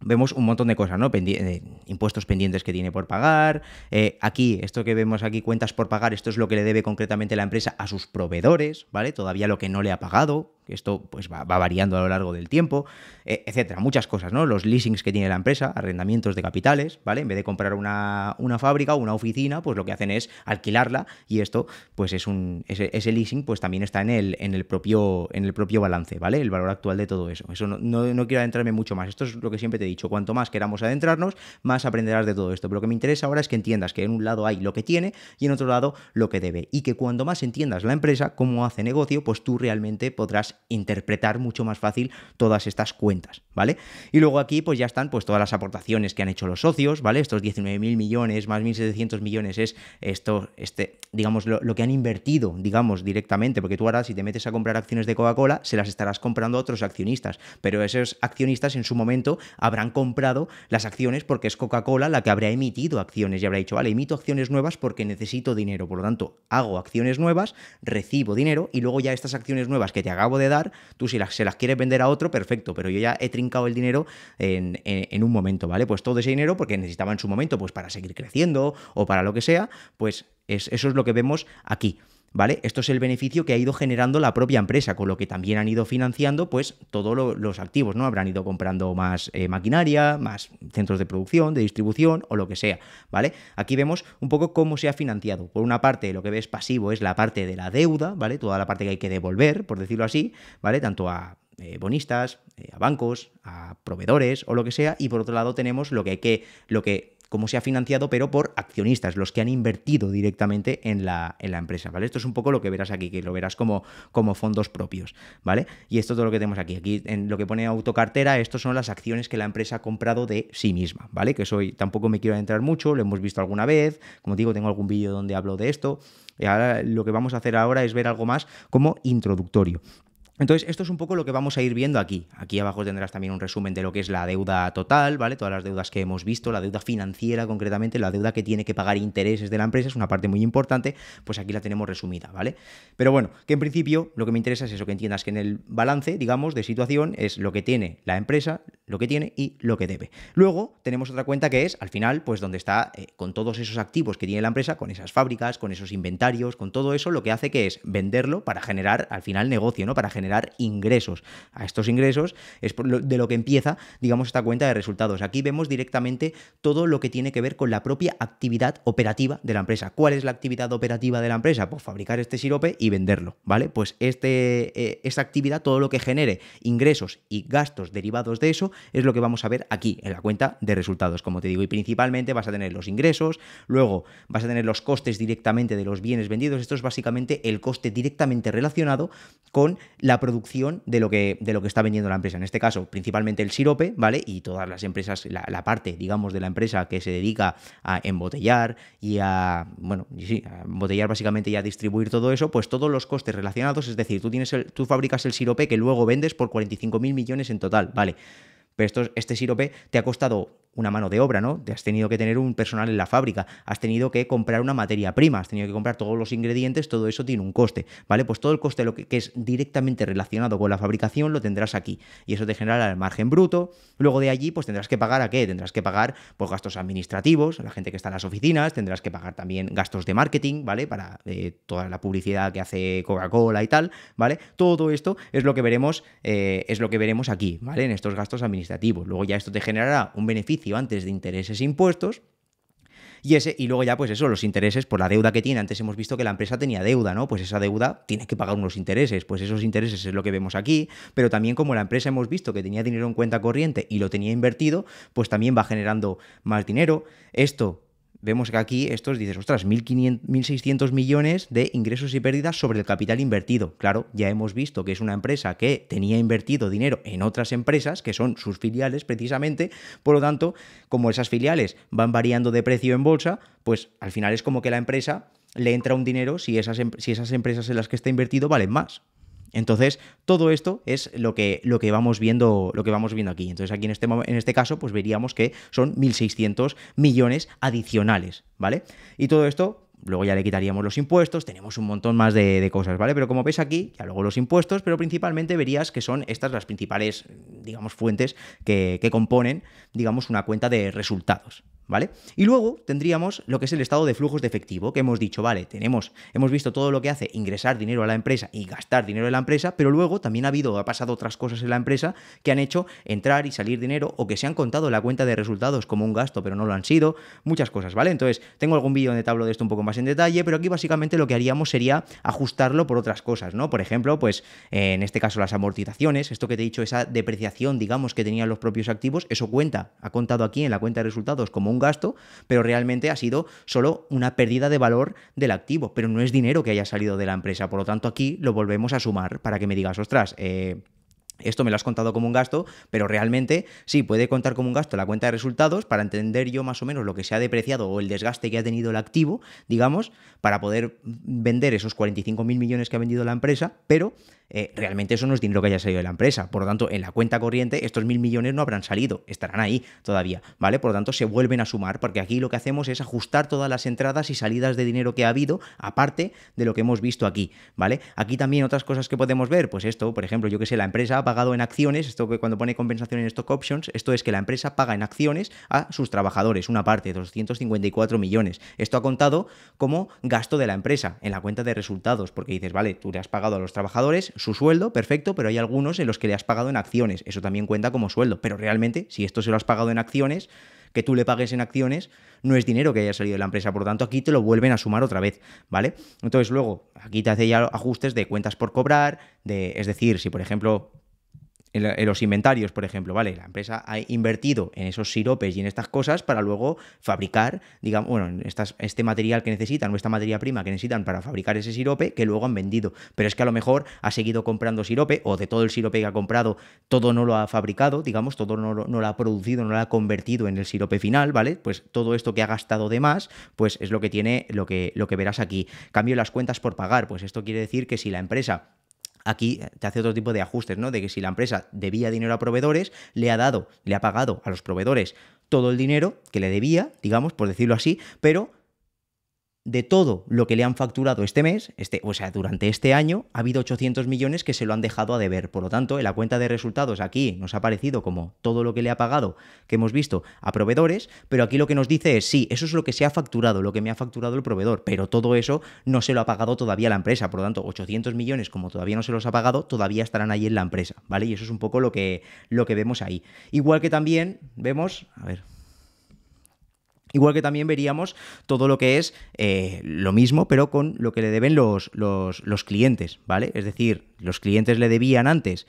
vemos un montón de cosas, ¿no? Eh, impuestos pendientes que tiene por pagar. Eh, aquí, esto que vemos aquí, cuentas por pagar, esto es lo que le debe concretamente la empresa a sus proveedores, ¿vale? Todavía lo que no le ha pagado, esto pues, va, variando a lo largo del tiempo, eh, etcétera. Muchas cosas, ¿no? Los leasings que tiene la empresa, arrendamientos de capitales, ¿vale? En vez de comprar una, una fábrica o una oficina, pues lo que hacen es alquilarla y esto, pues es un. Ese, leasing, pues también está en el, en, el propio, en el propio balance, ¿vale? El valor actual de todo eso. Eso no, no quiero adentrarme mucho más. Esto es lo que siempre te he dicho. Cuanto más queramos adentrarnos, más aprenderás de todo esto. Pero lo que me interesa ahora es que entiendas que en un lado hay lo que tiene y en otro lado lo que debe. Y que cuando más entiendas la empresa, cómo hace negocio, pues tú realmente podrás interpretar mucho más fácil todas estas cuentas, ¿vale? Y luego aquí pues ya están pues todas las aportaciones que han hecho los socios, ¿vale? Estos 19.000 millones más 1.700 millones es esto, este, digamos, lo, lo, que han invertido, digamos, directamente, porque tú ahora si te metes a comprar acciones de Coca-Cola, se las estarás comprando a otros accionistas, pero esos accionistas en su momento habrán comprado las acciones porque es Coca-Cola la que habrá emitido acciones y habrá dicho, vale, emito acciones nuevas porque necesito dinero, por lo tanto, hago acciones nuevas, recibo dinero y luego ya estas acciones nuevas que te acabo de dar, tú si las, se las quieres vender a otro, perfecto, pero yo ya he trincado el dinero en, un momento, ¿vale? Pues todo ese dinero, porque necesitaba en su momento, pues para seguir creciendo o para lo que sea, pues es, eso es lo que vemos aquí. ¿Vale? Esto es el beneficio que ha ido generando la propia empresa, con lo que también han ido financiando pues todos los activos, ¿no? Habrán ido comprando más eh, maquinaria, más centros de producción, de distribución o lo que sea, ¿vale? Aquí vemos un poco cómo se ha financiado. Por una parte, lo que ves pasivo es la parte de la deuda, ¿vale? Toda la parte que hay que devolver, por decirlo así, ¿vale? Tanto a eh, bonistas, eh, a bancos, a proveedores o lo que sea, y por otro lado tenemos lo que hay que, lo que cómo se ha financiado, pero por accionistas, los que han invertido directamente en la, empresa, ¿vale? Esto es un poco lo que verás aquí, que lo verás como, como fondos propios, ¿vale? Y esto es todo lo que tenemos aquí. Aquí en lo que pone autocartera, estos son las acciones que la empresa ha comprado de sí misma, ¿vale? Que soy, tampoco me quiero adentrar mucho, lo hemos visto alguna vez, como digo, tengo algún vídeo donde hablo de esto. ahora lo que vamos a hacer ahora es ver algo más como introductorio. Entonces, esto es un poco lo que vamos a ir viendo aquí. Aquí abajo tendrás también un resumen de lo que es la deuda total, ¿vale? Todas las deudas que hemos visto, la deuda financiera concretamente, la deuda que tiene que pagar intereses de la empresa, es una parte muy importante, pues aquí la tenemos resumida, ¿vale? Pero bueno, que en principio lo que me interesa es eso, que entiendas que en el balance, digamos, de situación es lo que tiene la empresa, lo que tiene y lo que debe. Luego tenemos otra cuenta que es, al final, pues donde está eh, con todos esos activos que tiene la empresa, con esas fábricas, con esos inventarios, con todo eso, lo que hace que es venderlo para generar al final negocio, ¿no? Para generar ingresos. A estos ingresos es de lo que empieza, digamos, esta cuenta de resultados. Aquí vemos directamente todo lo que tiene que ver con la propia actividad operativa de la empresa. ¿Cuál es la actividad operativa de la empresa? Pues fabricar este sirope y venderlo, ¿vale? Pues este, eh, esta actividad, todo lo que genere ingresos y gastos derivados de eso, es lo que vamos a ver aquí en la cuenta de resultados, como te digo. Y principalmente vas a tener los ingresos, luego vas a tener los costes directamente de los bienes vendidos. Esto es básicamente el coste directamente relacionado con la producción de lo que, de lo que está vendiendo la empresa. En este caso, principalmente el sirope, ¿vale? Y todas las empresas, la, parte, digamos, de la empresa que se dedica a embotellar y a, bueno, sí, a embotellar básicamente y a distribuir todo eso, pues todos los costes relacionados, es decir, tú, tienes el, tú fabricas el sirope que luego vendes por mil millones en total, ¿vale? Pero esto, este sirope te ha costado una mano de obra, ¿no? Te has tenido que tener un personal en la fábrica, has tenido que comprar una materia prima, has tenido que comprar todos los ingredientes, todo eso tiene un coste, ¿vale? Pues todo el coste lo que, es directamente relacionado con la fabricación lo tendrás aquí y eso te genera el margen bruto. Luego de allí, pues tendrás que pagar a qué? Tendrás que pagar pues gastos administrativos, la gente que está en las oficinas, tendrás que pagar también gastos de marketing, ¿vale? Para eh, toda la publicidad que hace Coca-Cola y tal, ¿vale? Todo esto es lo que veremos, eh, es lo que veremos aquí, ¿vale? En estos gastos administrativos Luego ya esto te generará un beneficio antes de intereses e impuestos. Y, ese, y luego ya, pues eso, los intereses por la deuda que tiene. Antes hemos visto que la empresa tenía deuda, ¿no? Pues esa deuda tiene que pagar unos intereses. Pues esos intereses es lo que vemos aquí. Pero también como la empresa hemos visto que tenía dinero en cuenta corriente y lo tenía invertido, pues también va generando más dinero. Esto vemos que aquí estos dices, ostras, 1.600 millones de ingresos y pérdidas sobre el capital invertido. Claro, ya hemos visto que es una empresa que tenía invertido dinero en otras empresas, que son sus filiales precisamente, por lo tanto, como esas filiales van variando de precio en bolsa, pues al final es como que la empresa le entra un dinero si esas, em-, si esas empresas en las que está invertido valen más. Entonces, todo esto es lo que, lo que, vamos, viendo, lo que vamos viendo aquí. Entonces, aquí en este, este caso, pues veríamos que son 1.600 millones adicionales, ¿vale? Y todo esto, luego ya le quitaríamos los impuestos, tenemos un montón más de, cosas, ¿vale? Pero como ves aquí, ya luego los impuestos, pero principalmente verías que son estas las principales, digamos, fuentes que, que componen, digamos, una cuenta de resultados, ¿Vale? Y luego tendríamos lo que es el estado de flujos de efectivo, que hemos dicho, vale, tenemos, hemos visto todo lo que hace ingresar dinero a la empresa y gastar dinero en la empresa, pero luego también ha habido, ha pasado otras cosas en la empresa que han hecho entrar y salir dinero o que se han contado en la cuenta de resultados como un gasto, pero no lo han sido, muchas cosas, ¿vale? Entonces, tengo algún vídeo donde hablo de esto un poco más en detalle, pero aquí básicamente lo que haríamos sería ajustarlo por otras cosas, ¿no? Por ejemplo, pues en este caso las amortizaciones, esto que te he dicho, esa depreciación, digamos, que tenían los propios activos, eso cuenta, ha contado aquí en la cuenta de resultados como un un gasto, pero realmente ha sido solo una pérdida de valor del activo, pero no es dinero que haya salido de la empresa. Por lo tanto, aquí lo volvemos a sumar para que me digas, ostras, eh, esto me lo has contado como un gasto, pero realmente sí puede contar como un gasto la cuenta de resultados para entender yo más o menos lo que se ha depreciado o el desgaste que ha tenido el activo, digamos, para poder vender esos 45.000 millones que ha vendido la empresa, pero eh, realmente eso no es dinero que haya salido de la empresa. Por lo tanto, en la cuenta corriente estos mil millones no habrán salido, estarán ahí todavía, ¿vale? Por lo tanto, se vuelven a sumar, porque aquí lo que hacemos es ajustar todas las entradas y salidas de dinero que ha habido, aparte de lo que hemos visto aquí, ¿vale? Aquí también otras cosas que podemos ver, pues esto, por ejemplo, yo que sé, la empresa ha pagado en acciones, esto que cuando pone compensación en stock options, esto es que la empresa paga en acciones a sus trabajadores, una parte, 254 millones. Esto ha contado como gasto de la empresa en la cuenta de resultados, porque dices, vale, tú le has pagado a los trabajadores, su sueldo, perfecto, pero hay algunos en los que le has pagado en acciones. Eso también cuenta como sueldo. Pero realmente, si esto se lo has pagado en acciones, que tú le pagues en acciones no es dinero que haya salido de la empresa, por lo tanto aquí te lo vuelven a sumar otra vez, ¿vale? Entonces luego aquí te hace ya ajustes de cuentas por cobrar, de, es decir, si por ejemplo en, los inventarios, por ejemplo, ¿vale? La empresa ha invertido en esos siropes y en estas cosas para luego fabricar, digamos, bueno, estas, este material que necesitan o esta materia prima que necesitan para fabricar ese sirope que luego han vendido. Pero es que a lo mejor ha seguido comprando sirope o de todo el sirope que ha comprado, todo no lo ha fabricado, digamos, todo no lo, ha producido, no lo ha convertido en el sirope final, ¿vale? Pues todo esto que ha gastado de más, pues es lo que tiene, lo que, lo que verás aquí. Cambio las cuentas por pagar, pues esto quiere decir que si la empresa aquí te hace otro tipo de ajustes, ¿no? De que si la empresa debía dinero a proveedores, le ha dado, le ha pagado a los proveedores todo el dinero que le debía, digamos, por decirlo así, pero de todo lo que le han facturado este mes, este, o sea, durante este año, ha habido 800 millones que se lo han dejado a deber. Por lo tanto, en la cuenta de resultados aquí nos ha parecido como todo lo que le ha pagado, que hemos visto, a proveedores, pero aquí lo que nos dice es, sí, eso es lo que se ha facturado, lo que me ha facturado el proveedor, pero todo eso no se lo ha pagado todavía la empresa. Por lo tanto, 800 millones, como todavía no se los ha pagado, todavía estarán ahí en la empresa, ¿vale? Y eso es un poco lo que, lo que vemos ahí. Igual que también vemos, a ver, Igual que también veríamos todo lo que es eh, lo mismo, pero con lo que le deben los, los, los clientes, ¿vale? Es decir, los clientes le debían antes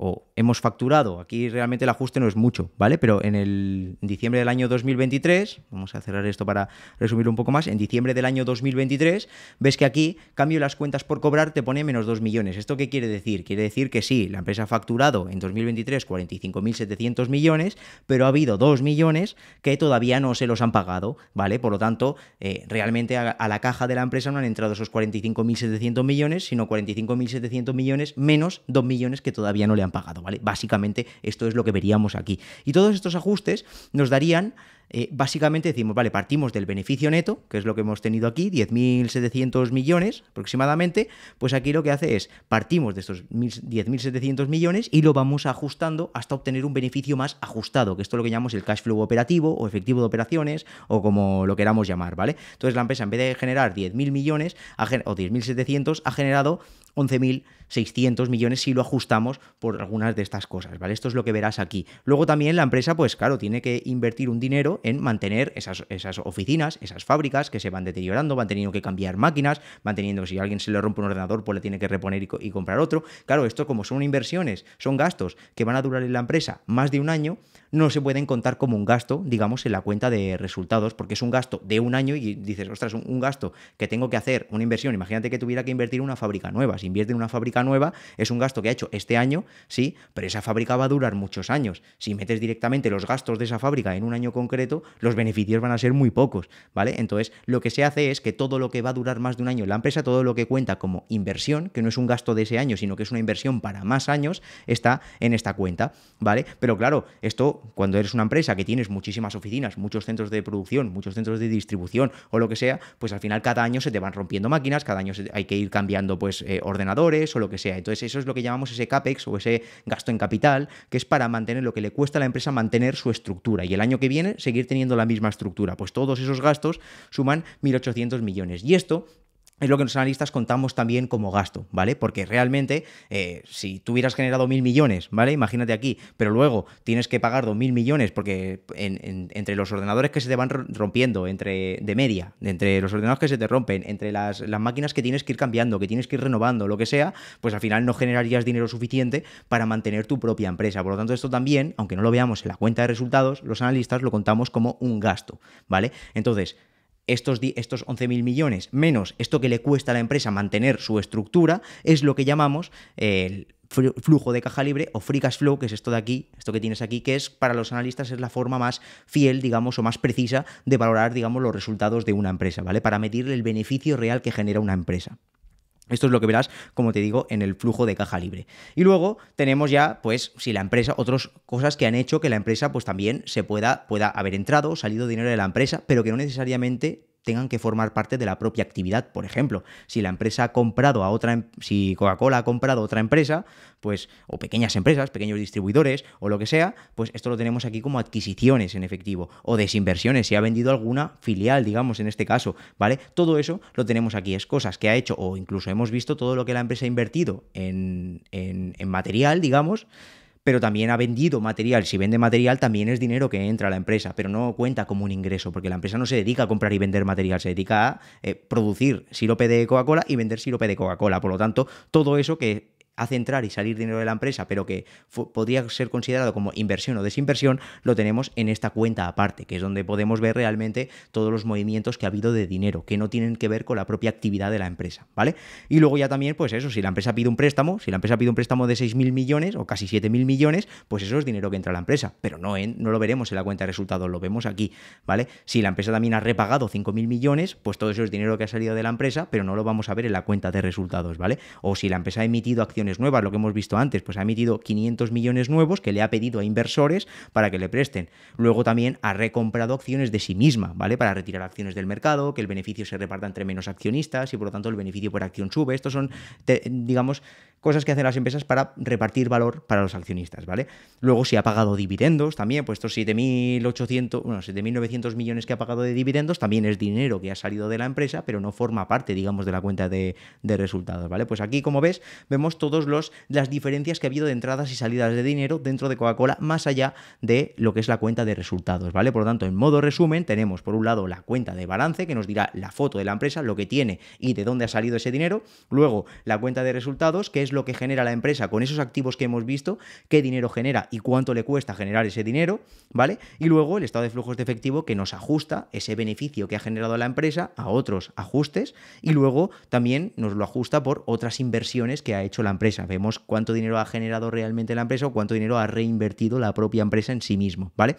o hemos facturado, aquí realmente el ajuste no es mucho, ¿vale? Pero en el diciembre del año 2023, vamos a cerrar esto para resumirlo un poco más, en diciembre del año 2023 ves que aquí cambio las cuentas por cobrar te pone menos 2 millones. ¿Esto qué quiere decir? Quiere decir que sí, la empresa ha facturado en 2023 45.700 millones, pero ha habido 2 millones que todavía no se los han pagado, ¿vale? Por lo tanto, eh, realmente a, la caja de la empresa no han entrado esos 45.700 millones, sino 45.700 millones menos 2 millones que todavía no le han pagado, ¿vale? Básicamente esto es lo que veríamos aquí. Y todos estos ajustes nos darían eh, básicamente decimos, vale, partimos del beneficio neto, que es lo que hemos tenido aquí, 10.700 millones aproximadamente, pues aquí lo que hace es partimos de estos 10.700 millones y lo vamos ajustando hasta obtener un beneficio más ajustado, que esto es lo que llamamos el cash flow operativo o efectivo de operaciones o como lo queramos llamar, ¿vale? Entonces la empresa en vez de generar 10.000 millones o 10.700 ha generado 11.600 millones si lo ajustamos por algunas de estas cosas, ¿vale? Esto es lo que verás aquí. Luego también la empresa, pues claro, tiene que invertir un dinero en mantener esas, esas oficinas, esas fábricas que se van deteriorando, van teniendo que cambiar máquinas, van teniendo, si a alguien se le rompe un ordenador, pues le tiene que reponer y, y comprar otro. Claro, esto como son inversiones, son gastos que van a durar en la empresa más de un año, no se pueden contar como un gasto, digamos, en la cuenta de resultados, porque es un gasto de un año y dices, ostras, un, gasto que tengo que hacer, una inversión, imagínate que tuviera que invertir en una fábrica nueva, si invierte en una fábrica nueva, es un gasto que ha hecho este año, sí, pero esa fábrica va a durar muchos años. Si metes directamente los gastos de esa fábrica en un año concreto, los beneficios van a ser muy pocos, ¿vale? Entonces, lo que se hace es que todo lo que va a durar más de un año en la empresa, todo lo que cuenta como inversión, que no es un gasto de ese año, sino que es una inversión para más años, está en esta cuenta, ¿vale? Pero claro, esto cuando eres una empresa que tienes muchísimas oficinas, muchos centros de producción, muchos centros de distribución o lo que sea, pues al final cada año se te van rompiendo máquinas, cada año hay que ir cambiando pues eh, ordenadores o lo que sea. Entonces eso es lo que llamamos ese CAPEX o ese gasto en capital, que es para mantener lo que le cuesta a la empresa mantener su estructura y el año que viene seguir teniendo la misma estructura. Pues todos esos gastos suman 1.800 millones. Y esto es lo que los analistas contamos también como gasto, ¿vale? Porque realmente, eh, si tú hubieras generado mil millones, ¿vale? Imagínate aquí, pero luego tienes que pagar dos mil millones porque entre los ordenadores que se te van rompiendo, entre de media, entre los ordenadores que se te rompen, entre las, las, máquinas que tienes que ir cambiando, que tienes que ir renovando, lo que sea, pues al final no generarías dinero suficiente para mantener tu propia empresa. Por lo tanto, esto también, aunque no lo veamos en la cuenta de resultados, los analistas lo contamos como un gasto, ¿vale? Entonces, estos, estos 11.000 millones menos esto que le cuesta a la empresa mantener su estructura es lo que llamamos el flujo de caja libre o free cash flow, que es esto de aquí, esto que tienes aquí, que es para los analistas es la forma más fiel, digamos, o más precisa de valorar, digamos, los resultados de una empresa, ¿vale? Para medir el beneficio real que genera una empresa. Esto es lo que verás, como te digo, en el flujo de caja libre. Y luego tenemos ya, pues, si la empresa, otras cosas que han hecho que la empresa, pues también se pueda, pueda haber entrado, o salido dinero de la empresa, pero que no necesariamente tengan que formar parte de la propia actividad. Por ejemplo, si la empresa ha comprado a otra, em, si Coca-Cola ha comprado a otra empresa, pues, o pequeñas empresas, pequeños distribuidores o lo que sea, pues esto lo tenemos aquí como adquisiciones en efectivo, o desinversiones, si ha vendido alguna filial, digamos, en este caso, ¿vale? Todo eso lo tenemos aquí, es cosas que ha hecho, o incluso hemos visto todo lo que la empresa ha invertido en, en material, digamos, pero también ha vendido material. Si vende material, también es dinero que entra a la empresa, pero no cuenta como un ingreso, porque la empresa no se dedica a comprar y vender material, se dedica a eh, producir sirope de Coca-Cola y vender sirope de Coca-Cola. Por lo tanto, todo eso que hace entrar y salir dinero de la empresa, pero que podría ser considerado como inversión o desinversión, lo tenemos en esta cuenta aparte, que es donde podemos ver realmente todos los movimientos que ha habido de dinero, que no tienen que ver con la propia actividad de la empresa, ¿vale? Y luego ya también, pues eso, si la empresa pide un préstamo, si la empresa pide un préstamo de 6.000 millones o casi 7.000 millones, pues eso es dinero que entra a la empresa, pero no, en, no lo veremos en la cuenta de resultados, lo vemos aquí, ¿vale? Si la empresa también ha repagado 5.000 millones, pues todo eso es dinero que ha salido de la empresa, pero no lo vamos a ver en la cuenta de resultados, ¿vale? O si la empresa ha emitido acciones nuevas, lo que hemos visto antes, pues ha emitido 500 millones nuevos que le ha pedido a inversores para que le presten. Luego también ha recomprado acciones de sí misma, ¿vale? Para retirar acciones del mercado, que el beneficio se reparta entre menos accionistas y por lo tanto el beneficio por acción sube. Estos son, digamos, cosas que hacen las empresas para repartir valor para los accionistas, ¿vale? Luego, si ha pagado dividendos también, pues estos 7.800, bueno, 7.900 millones que ha pagado de dividendos también es dinero que ha salido de la empresa, pero no forma parte, digamos, de la cuenta de, resultados, ¿vale? Pues aquí, como ves, vemos todas las diferencias que ha habido de entradas y salidas de dinero dentro de Coca-Cola, más allá de lo que es la cuenta de resultados, ¿vale? Por lo tanto, en modo resumen, tenemos por un lado la cuenta de balance, que nos dirá la foto de la empresa, lo que tiene y de dónde ha salido ese dinero, luego la cuenta de resultados, que es lo que genera la empresa con esos activos que hemos visto, qué dinero genera y cuánto le cuesta generar ese dinero, ¿vale? Y luego el estado de flujos de efectivo que nos ajusta ese beneficio que ha generado la empresa a otros ajustes y luego también nos lo ajusta por otras inversiones que ha hecho la empresa. Vemos cuánto dinero ha generado realmente la empresa o cuánto dinero ha reinvertido la propia empresa en sí mismo, ¿vale?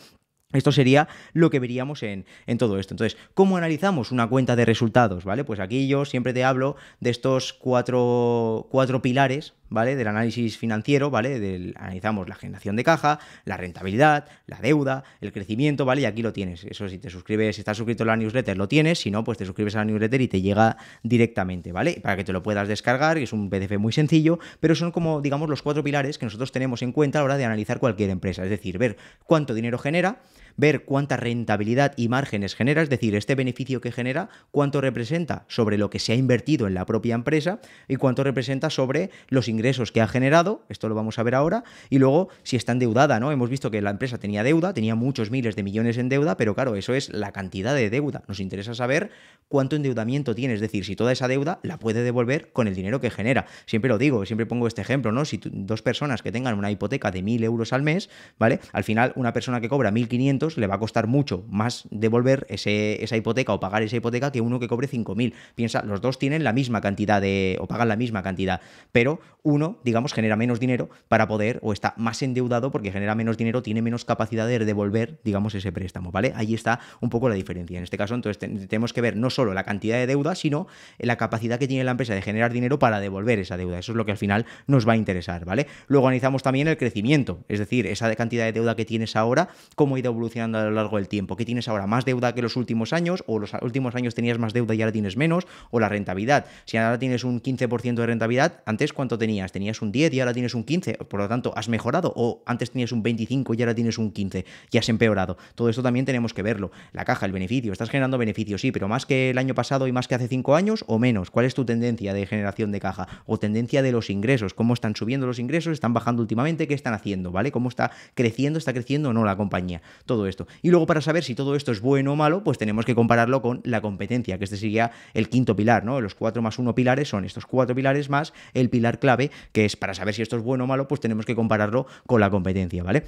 Esto sería lo que veríamos en, en, todo esto. Entonces, ¿cómo analizamos una cuenta de resultados? ¿Vale? Pues aquí yo siempre te hablo de estos cuatro, cuatro pilares, ¿vale? Del análisis financiero, ¿vale? analizamos la generación de caja, la rentabilidad, la deuda, el crecimiento, ¿vale? Y aquí lo tienes. Eso si te suscribes, si estás suscrito a la newsletter, lo tienes. Si no, pues te suscribes a la newsletter y te llega directamente, ¿vale? Para que te lo puedas descargar, que es un PDF muy sencillo, pero son como, digamos, los cuatro pilares que nosotros tenemos en cuenta a la hora de analizar cualquier empresa. Es decir, ver cuánto dinero genera, ver cuánta rentabilidad y márgenes genera, es decir, este beneficio que genera, cuánto representa sobre lo que se ha invertido en la propia empresa y cuánto representa sobre los ingresos que ha generado, esto lo vamos a ver ahora, y luego si está endeudada, ¿no? Hemos visto que la empresa tenía deuda, tenía muchos miles de millones en deuda, pero claro, eso es la cantidad de deuda. Nos interesa saber cuánto endeudamiento tiene, es decir, si toda esa deuda la puede devolver con el dinero que genera. Siempre lo digo, siempre pongo este ejemplo, ¿no? Si dos personas que tengan una hipoteca de 1.000 euros al mes, ¿vale? Al final, una persona que cobra 1.500 le va a costar mucho más devolver ese, esa hipoteca o pagar esa hipoteca que uno que cobre 5.000. Piensa, los dos tienen la misma cantidad de, o pagan la misma cantidad, pero uno, digamos, genera menos dinero para poder, o está más endeudado porque genera menos dinero, tiene menos capacidad de devolver, digamos, ese préstamo, ¿vale? Ahí está un poco la diferencia. En este caso, entonces, tenemos que ver no solo la cantidad de deuda, sino la capacidad que tiene la empresa de generar dinero para devolver esa deuda. Eso es lo que al final nos va a interesar, ¿vale? Luego analizamos también el crecimiento, es decir, esa cantidad de deuda que tienes ahora, cómo ha ido a lo largo del tiempo. ¿Qué tienes ahora? ¿Más deuda que los últimos años? ¿O los últimos años tenías más deuda y ahora tienes menos? ¿O la rentabilidad? Si ahora tienes un 15% de rentabilidad, antes ¿cuánto tenías? ¿Tenías un 10 y ahora tienes un 15? Por lo tanto, ¿has mejorado? ¿O antes tenías un 25 y ahora tienes un 15 y has empeorado? Todo esto también tenemos que verlo. La caja, el beneficio. Estás generando beneficio? sí, pero más que el año pasado y más que hace 5 años o menos. ¿Cuál es tu tendencia de generación de caja? ¿O tendencia de los ingresos? ¿Cómo están subiendo los ingresos? ¿Están bajando últimamente? ¿Qué están haciendo? ¿Vale? ¿Cómo está creciendo? ¿Está creciendo o no la compañía? Todo esto. Y luego para saber si todo esto es bueno o malo, pues tenemos que compararlo con la competencia, que este sería el quinto pilar, ¿no? Los cuatro más uno pilares son estos cuatro pilares más el pilar clave, que es para saber si esto es bueno o malo, pues tenemos que compararlo con la competencia, ¿vale?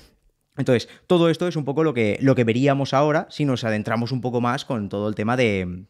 Entonces, todo esto es un poco lo que, lo que veríamos ahora si nos adentramos un poco más con todo el tema de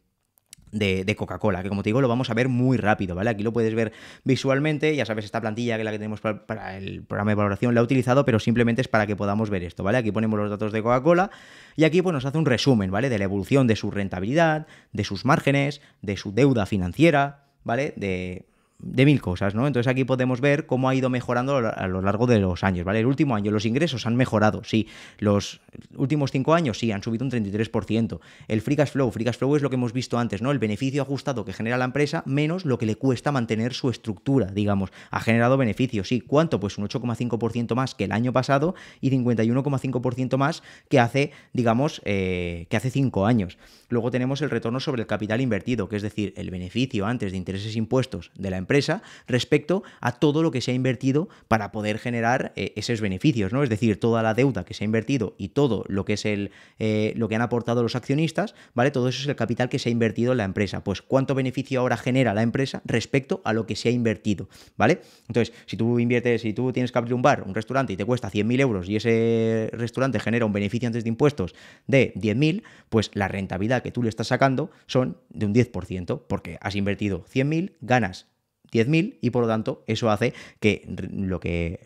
de, Coca-Cola, que como te digo lo vamos a ver muy rápido, ¿vale? Aquí lo puedes ver visualmente, ya sabes, esta plantilla que es la que tenemos para, para, el programa de valoración la he utilizado, pero simplemente es para que podamos ver esto, ¿vale? Aquí ponemos los datos de Coca-Cola y aquí pues nos hace un resumen, ¿vale? De la evolución de su rentabilidad, de sus márgenes, de su deuda financiera, ¿vale? De, de mil cosas, ¿no? Entonces aquí podemos ver cómo ha ido mejorando a lo largo de los años, ¿vale? El último año los ingresos han mejorado, sí. Los últimos cinco años, sí, han subido un 33%. El free cash flow, free cash flow es lo que hemos visto antes, ¿no? El beneficio ajustado que genera la empresa menos lo que le cuesta mantener su estructura, digamos. Ha generado beneficios, sí. ¿Cuánto? Pues un 8,5% más que el año pasado y 51,5% más que hace, digamos, eh, que hace cinco años. Luego tenemos el retorno sobre el capital invertido, que es decir, el beneficio antes de intereses e impuestos de la empresa respecto a todo lo que se ha invertido para poder generar eh, esos beneficios, ¿no? Es decir, toda la deuda que se ha invertido y todo lo que es el eh, lo que han aportado los accionistas, ¿vale? Todo eso es el capital que se ha invertido en la empresa. Pues cuánto beneficio ahora genera la empresa respecto a lo que se ha invertido, ¿vale? Entonces, si tú inviertes, si tú tienes que abrir un bar, un restaurante y te cuesta 100.000 euros y ese restaurante genera un beneficio antes de impuestos de 10.000, pues la rentabilidad que tú le estás sacando son de un 10%, porque has invertido 100.000, ganas 10.000 y por lo tanto eso hace que lo que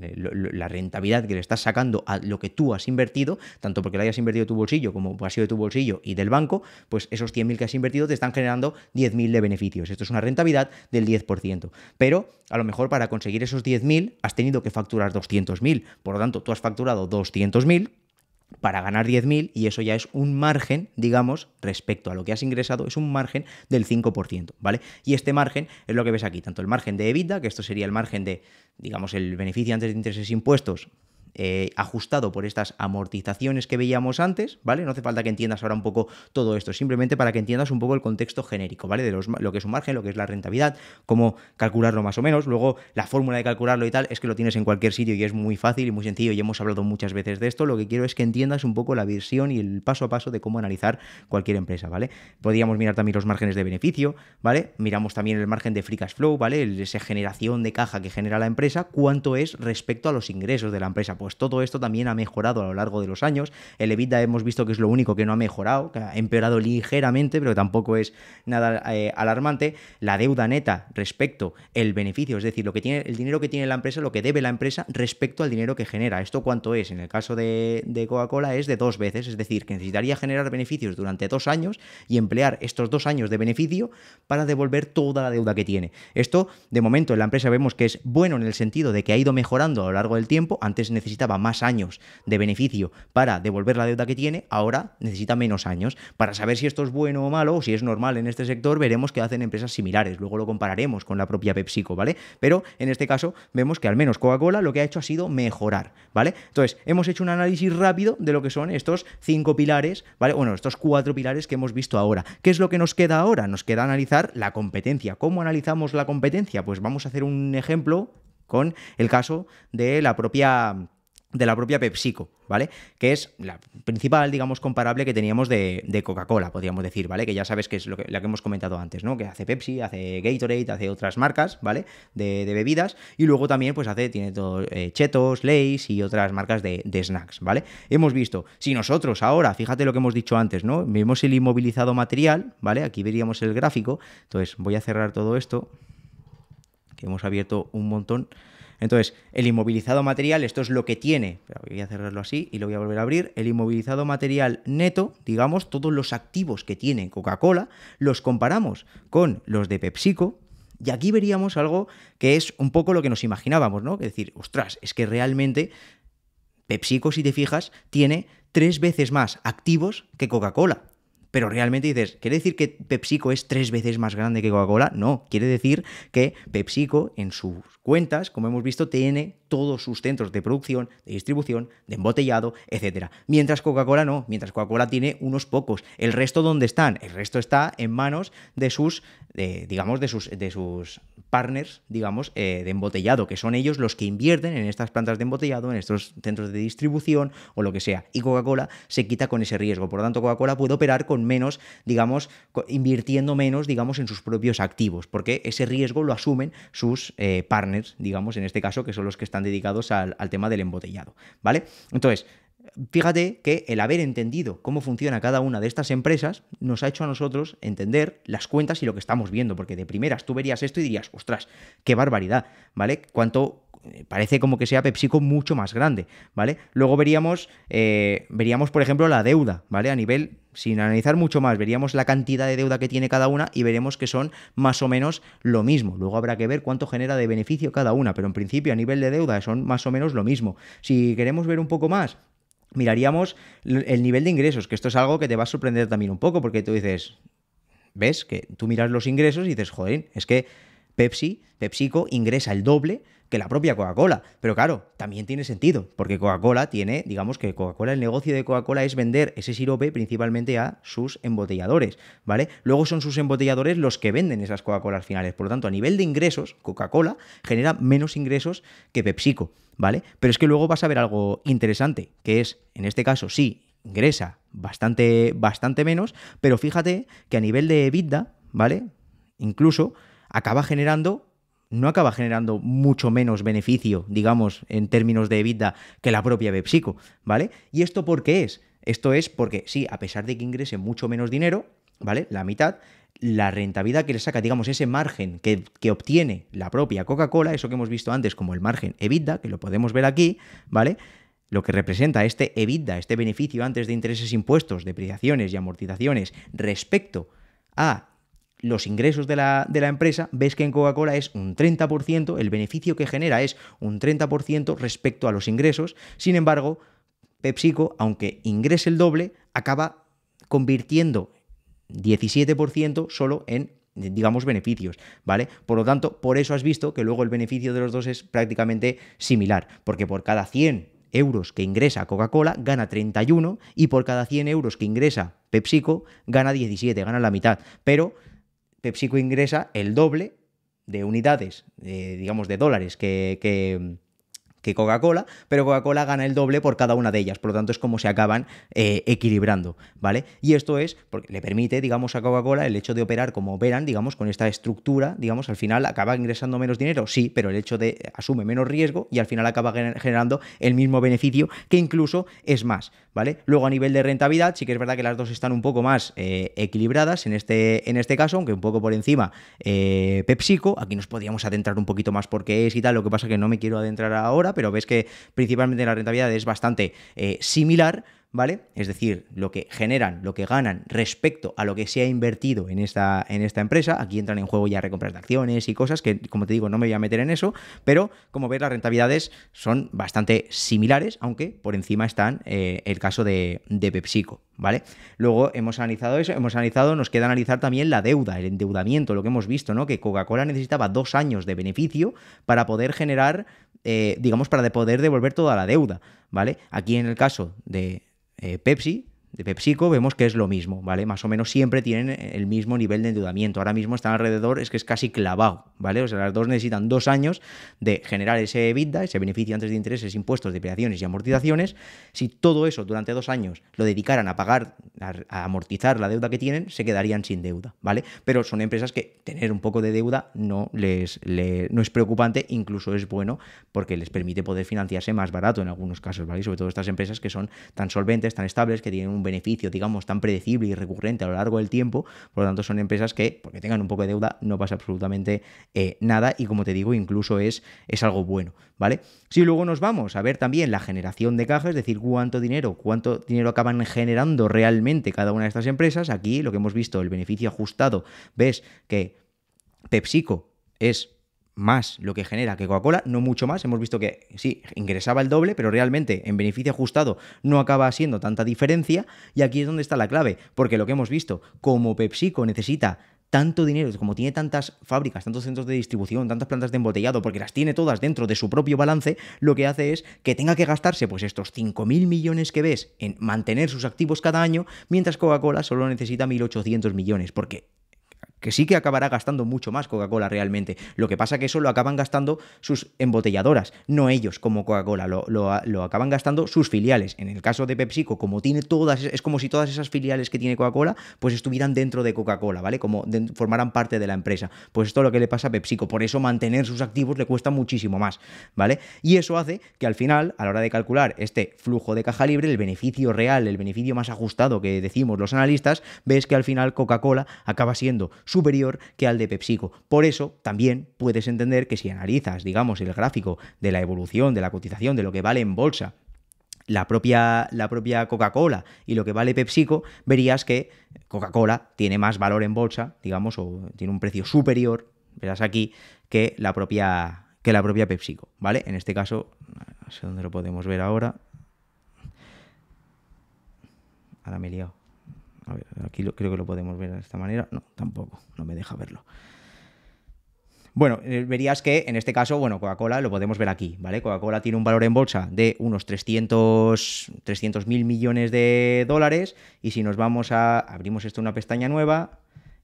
eh, la rentabilidad que le estás sacando a lo que tú has invertido, tanto porque la hayas invertido tu bolsillo como ha sido de tu bolsillo y del banco, pues esos 100.000 que has invertido te están generando 10.000 de beneficios. Esto es una rentabilidad del 10%. Pero a lo mejor para conseguir esos 10.000 has tenido que facturar 200.000. Por lo tanto, tú has facturado 200.000 para ganar 10.000 y eso ya es un margen, digamos, respecto a lo que has ingresado, es un margen del 5%, ¿vale? Y este margen es lo que ves aquí, tanto el margen de EBITDA, que esto sería el margen de, digamos, el beneficio antes de intereses e impuestos eh, ajustado por estas amortizaciones que veíamos antes, ¿vale? No hace falta que entiendas ahora un poco todo esto, simplemente para que entiendas un poco el contexto genérico, ¿vale? De lo que es un margen, lo que es la rentabilidad, cómo calcularlo más o menos. Luego, la fórmula de calcularlo y tal es que lo tienes en cualquier sitio y es muy fácil y muy sencillo y hemos hablado muchas veces de esto. Lo que quiero es que entiendas un poco la visión y el paso a paso de cómo analizar cualquier empresa, ¿vale? Podríamos mirar también los márgenes de beneficio, ¿vale? Miramos también el margen de free cash flow, ¿vale? esa generación de caja que genera la empresa, cuánto es respecto a los ingresos de la empresa pues todo esto también ha mejorado a lo largo de los años. El EBITDA hemos visto que es lo único que no ha mejorado, que ha empeorado ligeramente, pero tampoco es nada eh, alarmante. La deuda neta respecto el beneficio, es decir, lo que tiene, el dinero que tiene la empresa, lo que debe la empresa respecto al dinero que genera. ¿Esto cuánto es? En el caso de, Coca-Cola es de dos veces, es decir, que necesitaría generar beneficios durante dos años y emplear estos dos años de beneficio para devolver toda la deuda que tiene. Esto, de momento, en la empresa vemos que es bueno en el sentido de que ha ido mejorando a lo largo del tiempo. Antes necesitaba necesitaba más años de beneficio para devolver la deuda que tiene, ahora necesita menos años. Para saber si esto es bueno o malo o si es normal en este sector, veremos que hacen empresas similares. Luego lo compararemos con la propia PepsiCo, ¿vale? Pero en este caso vemos que al menos Coca-Cola lo que ha hecho ha sido mejorar, ¿vale? Entonces, hemos hecho un análisis rápido de lo que son estos cinco pilares, ¿vale? Bueno, estos cuatro pilares que hemos visto ahora. ¿Qué es lo que nos queda ahora? Nos queda analizar la competencia. ¿Cómo analizamos la competencia? Pues vamos a hacer un ejemplo con el caso de la propia de la propia PepsiCo, ¿vale? Que es la principal, digamos, comparable que teníamos de, Coca-Cola, podríamos decir, ¿vale? Que ya sabes que es la que hemos comentado antes, ¿no? Que hace Pepsi, hace Gatorade, hace otras marcas, ¿vale? De, bebidas. Y luego también, pues, hace, tiene todo, eh, Chetos, Lays y otras marcas de, de, snacks, ¿vale? Hemos visto, si nosotros ahora, fíjate lo que hemos dicho antes, ¿no? Vemos el inmovilizado material, ¿vale? Aquí veríamos el gráfico. Entonces, voy a cerrar todo esto, que hemos abierto un montón. Entonces, el inmovilizado material, esto es lo que tiene, voy a cerrarlo así y lo voy a volver a abrir, el inmovilizado material neto, digamos, todos los activos que tiene Coca-Cola, los comparamos con los de PepsiCo, y aquí veríamos algo que es un poco lo que nos imaginábamos, ¿no? Es decir, ostras, es que realmente PepsiCo, si te fijas, tiene tres veces más activos que Coca-Cola. Pero realmente dices, ¿quiere decir que PepsiCo es tres veces más grande que Coca-Cola? No, quiere decir que PepsiCo en sus Cuentas, como hemos visto, tiene todos sus centros de producción, de distribución, de embotellado, etc. Mientras Coca-Cola no, mientras Coca-Cola tiene unos pocos. ¿El resto dónde están? El resto está en manos de sus, digamos, de sus, de sus partners, digamos, eh, de embotellado, que son ellos los que invierten en estas plantas de embotellado, en estos centros de distribución o lo que sea. Y Coca-Cola se quita con ese riesgo. Por lo tanto, Coca-Cola puede operar con menos, digamos, invirtiendo menos, digamos, en sus propios activos, porque ese riesgo lo asumen sus eh, partners digamos, en este caso, que son los que están dedicados al, al tema del embotellado, ¿vale? Entonces, Fíjate que el haber entendido cómo funciona cada una de estas empresas nos ha hecho a nosotros entender las cuentas y lo que estamos viendo, porque de primeras tú verías esto y dirías, ostras, qué barbaridad, ¿vale? ¿Cuánto eh, parece como que sea PepsiCo mucho más grande, ¿vale? Luego veríamos, eh, veríamos, por ejemplo, la deuda, ¿vale? A nivel, sin analizar mucho más, veríamos la cantidad de deuda que tiene cada una y veremos que son más o menos lo mismo. Luego habrá que ver cuánto genera de beneficio cada una, pero en principio a nivel de deuda son más o menos lo mismo. Si queremos ver un poco más, miraríamos el nivel de ingresos, que esto es algo que te va a sorprender también un poco, porque tú dices, ves que tú miras los ingresos y dices, joder, es que Pepsi, PepsiCo ingresa el doble la propia Coca-Cola. Pero claro, también tiene sentido, porque Coca-Cola tiene, digamos que Coca-Cola, el negocio de Coca-Cola es vender ese sirope principalmente a sus embotelladores, ¿vale? Luego son sus embotelladores los que venden esas Coca-Colas finales. Por lo tanto, a nivel de ingresos, Coca-Cola genera menos ingresos que PepsiCo, ¿vale? Pero es que luego vas a ver algo interesante, que es, en este caso, sí, ingresa bastante, bastante menos, pero fíjate que a nivel de EBITDA, ¿vale? Incluso acaba generando no acaba generando mucho menos beneficio, digamos, en términos de EBITDA que la propia PepsiCo, ¿vale? ¿Y esto por qué es? Esto es porque sí, a pesar de que ingrese mucho menos dinero, ¿vale? La mitad, la rentabilidad que le saca, digamos, ese margen que, que obtiene la propia Coca-Cola, eso que hemos visto antes como el margen EBITDA, que lo podemos ver aquí, ¿vale? lo que representa este EBITDA, este beneficio antes de intereses, impuestos, depreciaciones y amortizaciones respecto a los ingresos de la, empresa, ves que en Coca-Cola es un 30%, el beneficio que genera es un 30% respecto a los ingresos. Sin embargo, PepsiCo, aunque ingrese el doble, acaba convirtiendo 17% solo en digamos, beneficios, ¿vale? Por lo tanto, por eso has visto que luego el beneficio de los dos es prácticamente similar, porque por cada 100 euros que ingresa Coca-Cola gana 31 y por cada 100 euros que ingresa PepsiCo gana 17, gana la mitad, pero PepsiCo ingresa el doble de unidades, digamos, de dólares que, que Coca-Cola, pero Coca-Cola gana el doble por cada una de ellas, por lo tanto es como se acaban eh, equilibrando, ¿vale? Y esto es porque le permite, digamos, a Coca-Cola el hecho de operar como operan, digamos, con esta estructura, digamos, al final acaba ingresando menos dinero, sí, pero el hecho de asume menos riesgo y al final acaba generando el mismo beneficio que incluso es más, ¿vale? Luego a nivel de rentabilidad, sí que es verdad que las dos están un poco más eh, equilibradas en este, en este caso, aunque un poco por encima eh, PepsiCo, aquí nos podríamos adentrar un poquito más porque es y tal, lo que pasa que no me quiero adentrar ahora, pero ves que principalmente la rentabilidad es bastante eh, similar. ¿Vale? Es decir, lo que generan, lo que ganan respecto a lo que se ha invertido en esta, en esta empresa. Aquí entran en juego ya recompras de acciones y cosas que, como te digo, no me voy a meter en eso, pero como ves, las rentabilidades son bastante similares, aunque por encima están eh, el caso de PepsiCo, ¿vale? Luego hemos analizado eso, hemos analizado, nos queda analizar también la deuda, el endeudamiento, lo que hemos visto, ¿no? Que Coca-Cola necesitaba dos años de beneficio para poder generar eh, digamos, para poder devolver toda la deuda, ¿vale? Aquí en el caso de eh, Pepsi, de PepsiCo vemos que es lo mismo, ¿vale? Más o menos siempre tienen el mismo nivel de endeudamiento. Ahora mismo están alrededor, es que es casi clavado, ¿vale? O sea, las dos necesitan dos años de generar ese EBITDA, ese beneficio antes de intereses, impuestos, depreciaciones y amortizaciones. Si todo eso durante dos años lo dedicaran a pagar, a, amortizar la deuda que tienen, se quedarían sin deuda, ¿vale? Pero son empresas que tener un poco de deuda no, les, no es preocupante, incluso es bueno porque les permite poder financiarse más barato en algunos casos, ¿vale? sobre todo estas empresas que son tan solventes, tan estables, que tienen un beneficio, digamos, tan predecible y recurrente a lo largo del tiempo. Por lo tanto, son empresas que, porque tengan un poco de deuda, no pasa absolutamente eh, nada y como te digo, incluso es, es algo bueno, ¿vale? Si luego nos vamos a ver también la generación de caja, es decir, cuánto dinero, cuánto dinero acaban generando realmente cada una de estas empresas, aquí lo que hemos visto, el beneficio ajustado, ves que PepsiCo es más lo que genera que Coca-Cola, no mucho más. Hemos visto que sí, ingresaba el doble, pero realmente en beneficio ajustado no acaba siendo tanta diferencia. Y aquí es donde está la clave, porque lo que hemos visto, como PepsiCo necesita tanto dinero, como tiene tantas fábricas, tantos centros de distribución, tantas plantas de embotellado, porque las tiene todas dentro de su propio balance, lo que hace es que tenga que gastarse pues estos 5.000 millones que ves en mantener sus activos cada año, mientras Coca-Cola solo necesita 1.800 millones, porque que sí que acabará gastando mucho más Coca-Cola realmente. Lo que pasa es que eso lo acaban gastando sus embotelladoras, no ellos como Coca-Cola, lo, acaban gastando sus filiales. En el caso de PepsiCo, como tiene todas, es como si todas esas filiales que tiene Coca-Cola, pues estuvieran dentro de Coca-Cola, ¿vale? Como formaran parte de la empresa. Pues esto es lo que le pasa a PepsiCo, por eso mantener sus activos le cuesta muchísimo más, ¿vale? Y eso hace que al final, a la hora de calcular este flujo de caja libre, el beneficio real, el beneficio más ajustado que decimos los analistas, ves que al final Coca-Cola acaba siendo superior que al de PepsiCo. Por eso también puedes entender que si analizas, digamos, el gráfico de la evolución, de la cotización, de lo que vale en bolsa, la propia, la propia Coca-Cola y lo que vale PepsiCo, verías que Coca-Cola tiene más valor en bolsa, digamos, o tiene un precio superior, verás aquí, que la propia que la propia PepsiCo, ¿vale? En este caso, no sé dónde lo podemos ver ahora. Ahora me he liado. A ver, aquí creo que lo podemos ver de esta manera. No, tampoco, no me deja verlo. Bueno, eh, verías que en este caso, bueno, Coca-Cola lo podemos ver aquí, ¿vale? Coca-Cola tiene un valor en bolsa de unos 300 mil millones de dólares y si nos vamos a, abrimos esto una pestaña nueva,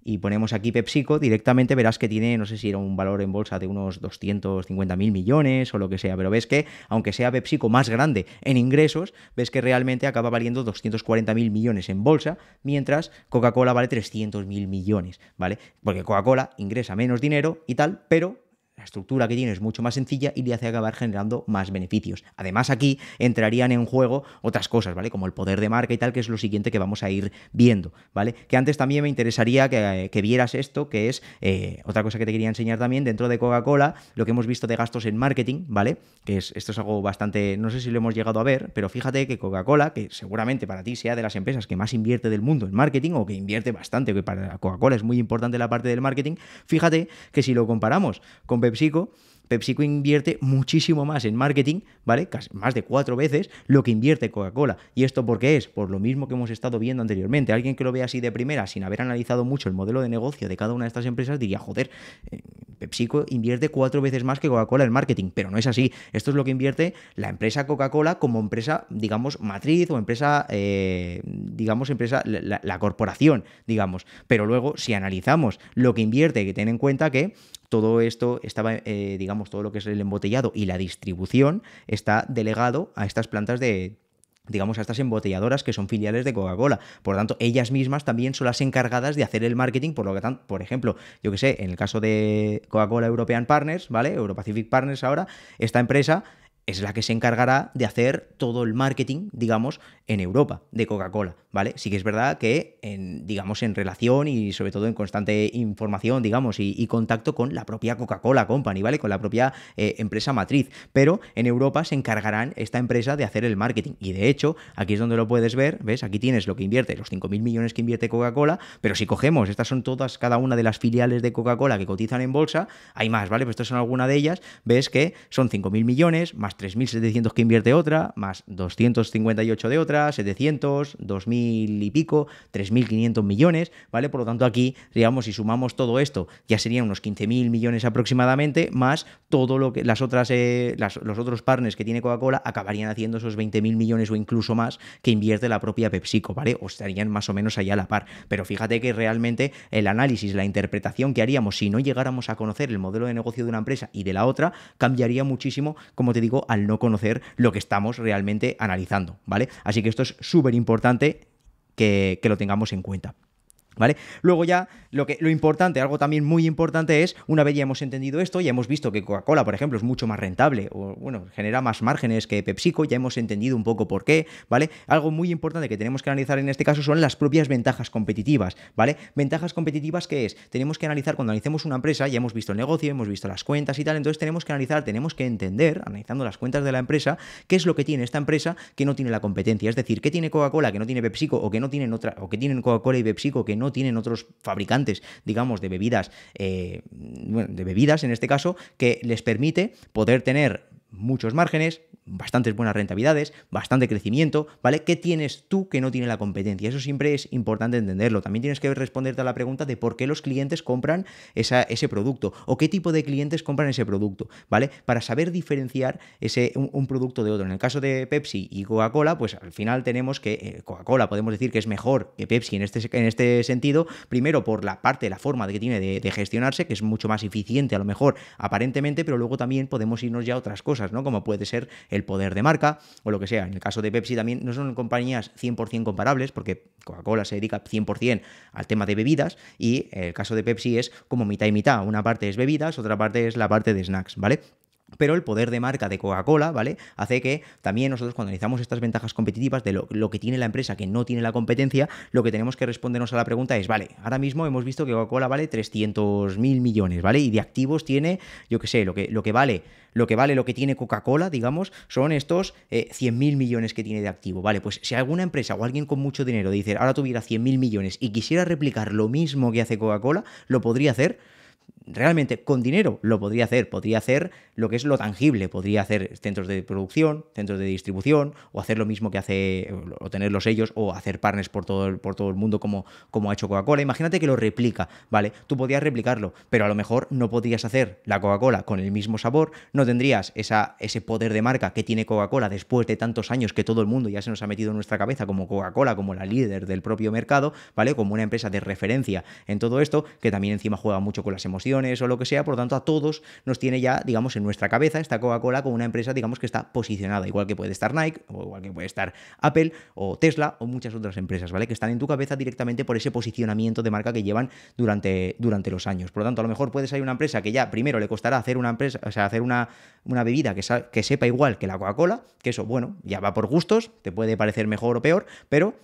y ponemos aquí PepsiCo, directamente verás que tiene, no sé si era un valor en bolsa de unos 250 mil millones o lo que sea, pero ves que, aunque sea PepsiCo más grande en ingresos, ves que realmente acaba valiendo 240 mil millones en bolsa, mientras Coca-Cola vale 300 mil millones, ¿vale? Porque Coca-Cola ingresa menos dinero y tal, pero la estructura que tiene es mucho más sencilla y le hace acabar generando más beneficios. Además, aquí entrarían en juego otras cosas, ¿vale? Como el poder de marca y tal, que es lo siguiente que vamos a ir viendo, ¿vale? Que antes también me interesaría que, vieras esto, que es eh, otra cosa que te quería enseñar también dentro de Coca-Cola, lo que hemos visto de gastos en marketing, ¿vale? Que esto es algo bastante, no sé si lo hemos llegado a ver, pero fíjate que Coca-Cola, que seguramente para ti sea de las empresas que más invierte del mundo en marketing o que invierte bastante, que para Coca-Cola es muy importante la parte del marketing, fíjate que si lo comparamos con PepsiCo, PepsiCo invierte muchísimo más en marketing, ¿vale? más de cuatro veces lo que invierte Coca-Cola. ¿Y esto por qué es? Por lo mismo que hemos estado viendo anteriormente. Alguien que lo vea así de primera, sin haber analizado mucho el modelo de negocio de cada una de estas empresas, diría, joder, eh, PepsiCo invierte cuatro veces más que Coca-Cola en marketing, pero no es así. Esto es lo que invierte la empresa Coca-Cola como empresa, digamos, matriz o empresa, eh, digamos, empresa, la, corporación, digamos. Pero luego, si analizamos lo que invierte, que ten en cuenta que todo esto estaba, eh, digamos, todo lo que es el embotellado y la distribución está delegado a estas plantas de, digamos, a estas embotelladoras que son filiales de Coca-Cola. Por lo tanto, ellas mismas también son las encargadas de hacer el marketing, por lo que, tanto, por ejemplo, yo que sé, en el caso de Coca-Cola European Partners, ¿vale? Euro Pacific Partners ahora, esta empresa es la que se encargará de hacer todo el marketing, digamos, en Europa de Coca-Cola, ¿vale? Sí que es verdad que, digamos, en relación y sobre todo en constante información, digamos, y, contacto con la propia Coca-Cola Company, ¿vale? Con la propia eh, empresa matriz. Pero en Europa se encargarán esta empresa de hacer el marketing. Y de hecho, aquí es donde lo puedes ver, ¿ves? Aquí tienes lo que invierte, los 5.000 millones que invierte Coca-Cola, pero si cogemos, estas son todas, cada una de las filiales de Coca-Cola que cotizan en bolsa, hay más, ¿vale? Pues estas son algunas de ellas, ves que son 5.000 millones, más 3.700 que invierte otra, más 258 de otra, 700, 2.000 y pico, 3.500 millones, ¿vale? Por lo tanto, aquí, digamos, si sumamos todo esto, ya serían unos 15.000 millones aproximadamente, más todo lo que las otras, eh, los otros partners que tiene Coca-Cola acabarían haciendo esos 20.000 millones o incluso más que invierte la propia PepsiCo, ¿vale? O estarían más o menos allá a la par. Pero fíjate que realmente el análisis, la interpretación que haríamos si no llegáramos a conocer el modelo de negocio de una empresa y de la otra, cambiaría muchísimo, como te digo, al no conocer lo que estamos realmente analizando, ¿vale? Así que esto es súper importante que lo tengamos en cuenta. Luego ya lo, que, lo importante, algo también muy importante es, una vez ya hemos entendido esto, ya hemos visto que Coca-Cola, por ejemplo, es mucho más rentable o, bueno, genera más márgenes que PepsiCo, ya hemos entendido un poco por qué, ¿vale? Algo muy importante que tenemos que analizar en este caso son las propias ventajas competitivas, ¿vale? Ventajas competitivas qué es, tenemos que analizar cuando analicemos una empresa, ya hemos visto el negocio, hemos visto las cuentas y tal, entonces tenemos que analizar, tenemos que entender, analizando las cuentas de la empresa, qué es lo que tiene esta empresa que no tiene la competencia, es decir, qué tiene Coca-Cola que no tiene PepsiCo o que no tienen otra o que tienen Coca-Cola y PepsiCo que no tienen otros fabricantes, digamos, de bebidas, eh, de bebidas en este caso, que les permite poder tener muchos márgenes, bastantes buenas rentabilidades, bastante crecimiento, ¿vale? ¿Qué tienes tú que no tiene la competencia? Eso siempre es importante entenderlo. También tienes que responderte a la pregunta de por qué los clientes compran ese producto o qué tipo de clientes compran ese producto, ¿vale? Para saber diferenciar ese, un, producto de otro. En el caso de Pepsi y Coca-Cola, pues al final tenemos que eh, Coca-Cola podemos decir que es mejor que Pepsi en este, en este sentido, primero por la parte, la forma de que tiene de, de gestionarse, que es mucho más eficiente a lo mejor aparentemente, pero luego también podemos irnos ya a otras cosas, ¿no? Como puede ser el el poder de marca o lo que sea. En el caso de Pepsi también no son compañías 100% comparables porque Coca-Cola se dedica 100% al tema de bebidas y el caso de Pepsi es como mitad y mitad. Una parte es bebidas, otra parte es la parte de snacks, ¿vale? Pero el poder de marca de Coca-Cola, ¿vale? Hace que también nosotros cuando analizamos estas ventajas competitivas de lo, que tiene la empresa que no tiene la competencia, lo que tenemos que respondernos a la pregunta es, vale, ahora mismo hemos visto que Coca-Cola vale 300 mil millones, ¿vale? Y de activos tiene, yo qué sé, lo que, lo que vale, lo que vale, lo que tiene Coca-Cola, digamos, son estos 100.000 eh, mil millones que tiene de activo, ¿vale? Pues si alguna empresa o alguien con mucho dinero dice, ahora tuviera 100 mil millones y quisiera replicar lo mismo que hace Coca-Cola, lo podría hacer realmente con dinero lo podría hacer, podría hacer lo que es lo tangible, podría hacer centros de producción, centros de distribución, o hacer lo mismo que hace, o tener los sellos, o hacer partners por todo el, por todo el mundo como, como ha hecho Coca-Cola. Imagínate que lo replica, ¿vale? Tú podrías replicarlo, pero a lo mejor no podrías hacer la Coca-Cola con el mismo sabor, no tendrías esa, ese poder de marca que tiene Coca-Cola después de tantos años que todo el mundo ya se nos ha metido en nuestra cabeza como Coca-Cola, como la líder del propio mercado, ¿vale? Como una empresa de referencia en todo esto, que también encima juega mucho con las emociones, o lo que sea, por lo tanto a todos nos tiene ya, digamos, en nuestra cabeza esta Coca-Cola como una empresa, digamos, que está posicionada, igual que puede estar Nike, o igual que puede estar Apple, o Tesla, o muchas otras empresas, ¿vale? Que están en tu cabeza directamente por ese posicionamiento de marca que llevan durante, durante los años. Por lo tanto, a lo mejor puede ser una empresa que ya primero le costará hacer una empresa, hacer una, una bebida que, que sepa igual que la Coca-Cola, que eso, bueno, ya va por gustos, te puede parecer mejor o peor, pero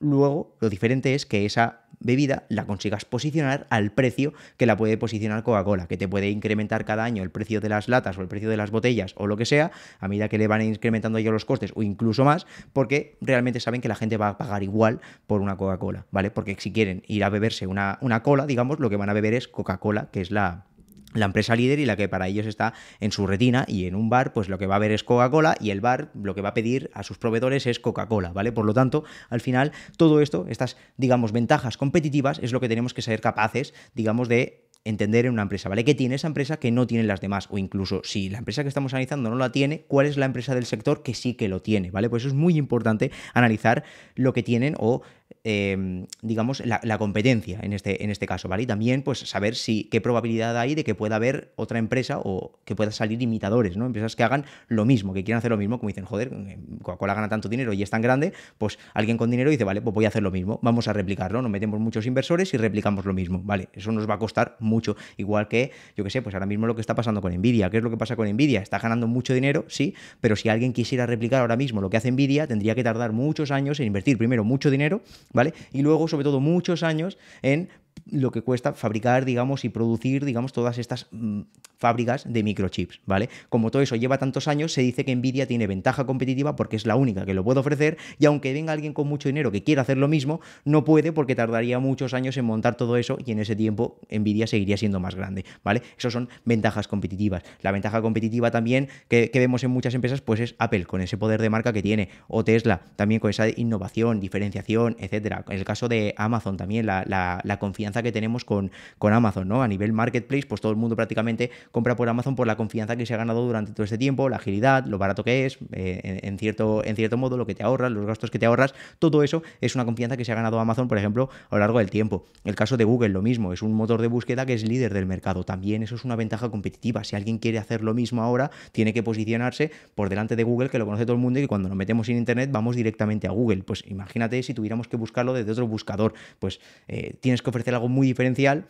luego lo diferente es que esa bebida la consigas posicionar al precio que la puede posicionar Coca-Cola, que te puede incrementar cada año el precio de las latas o el precio de las botellas o lo que sea, a medida que le van incrementando ellos los costes o incluso más, porque realmente saben que la gente va a pagar igual por una Coca-Cola, ¿vale? Porque si quieren ir a beberse una, una cola, digamos, lo que van a beber es Coca-Cola, que es la, la empresa líder y la que para ellos está en su retina y en un bar pues lo que va a ver es Coca-Cola y el bar lo que va a pedir a sus proveedores es Coca-Cola, ¿vale? Por lo tanto, al final todo esto, estas digamos ventajas competitivas es lo que tenemos que ser capaces, digamos de entender en una empresa, ¿vale? ¿Qué tiene esa empresa que no tienen las demás? O incluso si la empresa que estamos analizando no la tiene, ¿cuál es la empresa del sector que sí que lo tiene? ¿Vale? Pues es muy importante analizar lo que tienen o Em, digamos, la, competencia en este, en este caso, ¿vale? Y también, pues, saber si qué probabilidad hay de que pueda haber otra empresa o que pueda salir imitadores, ¿no? Empresas que hagan lo mismo, que quieran hacer lo mismo, como dicen, joder, eh, Coca-Cola gana tanto dinero y es tan grande, pues alguien con dinero dice, vale, pues voy a hacer lo mismo, vamos a replicarlo, nos metemos muchos inversores y replicamos lo mismo, ¿vale? Eso nos va a costar mucho, igual que, yo qué sé, pues ahora mismo lo que está pasando con Nvidia, ¿qué es lo que pasa con Nvidia? Está ganando mucho dinero, sí, pero si alguien quisiera replicar ahora mismo lo que hace Nvidia, tendría que tardar muchos años en invertir primero mucho dinero, y luego, sobre todo, muchos años en lo que cuesta fabricar, digamos, y producir, digamos, todas estas mm, fábricas de microchips, ¿vale? Como todo eso lleva tantos años, se dice que Nvidia tiene ventaja competitiva porque es la única que lo puede ofrecer y aunque venga alguien con mucho dinero que quiera hacer lo mismo, no puede porque tardaría muchos años en montar todo eso y en ese tiempo Nvidia seguiría siendo más grande, ¿vale? Esas son ventajas competitivas. La ventaja competitiva también que, vemos en muchas empresas, pues es Apple, con ese poder de marca que tiene, o Tesla, también con esa innovación, diferenciación, etcétera. En el caso de Amazon también, la confianza que tenemos con, con Amazon, ¿no? A nivel marketplace, pues todo el mundo prácticamente compra por Amazon por la confianza que se ha ganado durante todo este tiempo, la agilidad, lo barato que es, eh, en, cierto, en cierto modo, lo que te ahorras, los gastos que te ahorras, todo eso es una confianza que se ha ganado Amazon, por ejemplo, a lo largo del tiempo. El caso de Google, lo mismo, es un motor de búsqueda que es líder del mercado. También eso es una ventaja competitiva. Si alguien quiere hacer lo mismo ahora, tiene que posicionarse por delante de Google, que lo conoce todo el mundo, y que cuando nos metemos en Internet vamos directamente a Google. Pues imagínate si tuviéramos que buscarlo desde otro buscador. Pues eh, tienes que ofrecer algo muy diferencial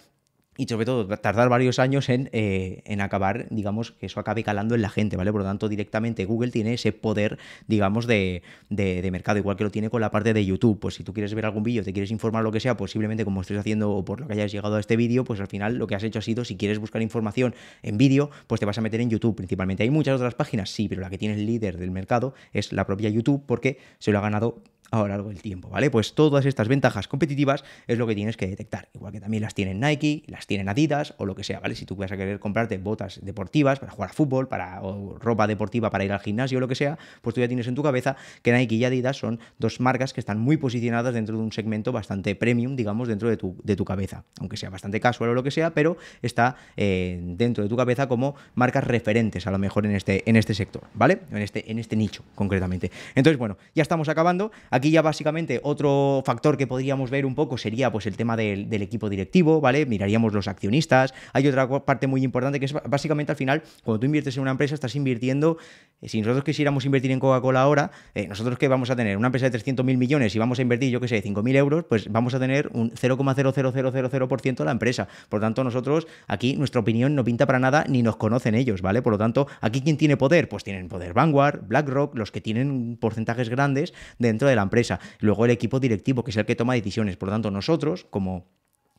y sobre todo tardar varios años eh, en, acabar, digamos, que eso acabe calando en la gente, ¿vale? Por lo tanto, directamente Google tiene ese poder, digamos, de, mercado, igual que lo tiene con la parte de YouTube. Pues si tú quieres ver algún vídeo, te quieres informar lo que sea, posiblemente como estés haciendo o por lo que hayas llegado a este vídeo, pues al final lo que has hecho ha sido, si quieres buscar información en vídeo, pues te vas a meter en YouTube principalmente. Hay muchas otras páginas, sí, pero la que tiene el líder del mercado es la propia YouTube porque se lo ha ganado ahora lo largo del tiempo, ¿vale? Pues todas estas ventajas competitivas es lo que tienes que detectar, igual que también las tienen Nike, las tienen Adidas o lo que sea, ¿vale? Si tú vas a querer comprarte botas deportivas para jugar a fútbol, para ropa deportiva para ir al gimnasio o lo que sea, pues tú ya tienes en tu cabeza que Nike y Adidas son dos marcas que están muy posicionadas dentro de un segmento bastante premium, digamos, dentro de tu, de tu cabeza, aunque sea bastante casual o lo que sea, pero está eh, dentro de tu cabeza como marcas referentes a lo mejor en este, en este sector, ¿vale? En este, en este nicho concretamente. Entonces, bueno, ya estamos acabando. Aquí ya básicamente otro factor que podríamos ver un poco sería pues el tema del, equipo directivo, ¿vale? Miraríamos los accionistas. Hay otra parte muy importante que es básicamente al final, cuando tú inviertes en una empresa, estás invirtiendo, eh, si nosotros quisiéramos invertir en Coca-Cola ahora, eh, nosotros que vamos a tener una empresa de 300.000 millones y vamos a invertir, yo qué sé, 5.000 euros, pues vamos a tener un 0,00000% de la empresa. Por lo tanto, nosotros aquí nuestra opinión no pinta para nada ni nos conocen ellos, ¿vale? Por lo tanto, aquí quien tiene poder, pues tienen poder Vanguard, BlackRock, los que tienen porcentajes grandes dentro de la empresa, luego el equipo directivo, que es el que toma decisiones. Por lo tanto, nosotros, como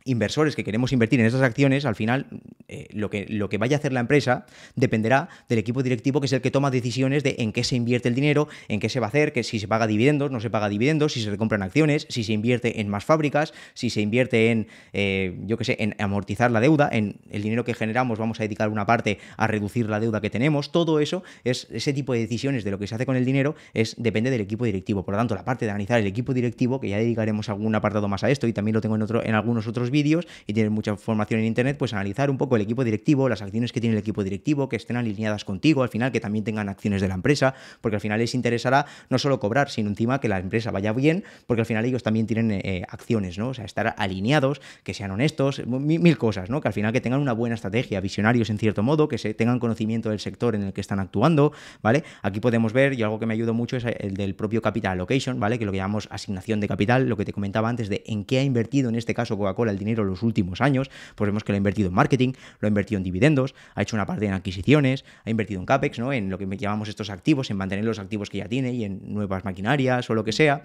inversores que queremos invertir en esas acciones, al final eh, lo, que, vaya a hacer la empresa dependerá del equipo directivo que es el que toma decisiones de en qué se invierte el dinero, en qué se va a hacer, que si se paga dividendos, no se paga dividendos, si se compran acciones, si se invierte en más fábricas, si se invierte en, eh, yo qué sé, en amortizar la deuda, en el dinero que generamos vamos a dedicar una parte a reducir la deuda que tenemos, todo eso es ese tipo de decisiones de lo que se hace con el dinero es depende del equipo directivo. Por lo tanto, la parte de analizar el equipo directivo, que ya dedicaremos algún apartado más a esto y también lo tengo en, otro, en algunos otros vídeos, y tienen mucha información en Internet, pues analizar un poco el equipo directivo, las acciones que tiene el equipo directivo, que estén alineadas contigo, al final que también tengan acciones de la empresa, porque al final les interesará no solo cobrar, sino encima que la empresa vaya bien, porque al final ellos también tienen eh, eh, acciones, ¿no? O sea, estar alineados, que sean honestos, mil, cosas, ¿no? Que al final que tengan una buena estrategia, visionarios en cierto modo, que se tengan conocimiento del sector en el que están actuando, ¿vale? Aquí podemos ver, y algo que me ayudó mucho es eh, el del propio capital allocation, ¿vale? Que lo que llamamos asignación de capital, lo que te comentaba antes de en qué ha invertido en este caso Coca-Cola dinero en los últimos años, pues vemos que lo ha invertido en marketing, lo ha invertido en dividendos, ha hecho una parte en adquisiciones, ha invertido en CAPEX, ¿no? En lo que llamamos estos activos, en mantener los activos que ya tiene y en nuevas maquinarias o lo que sea.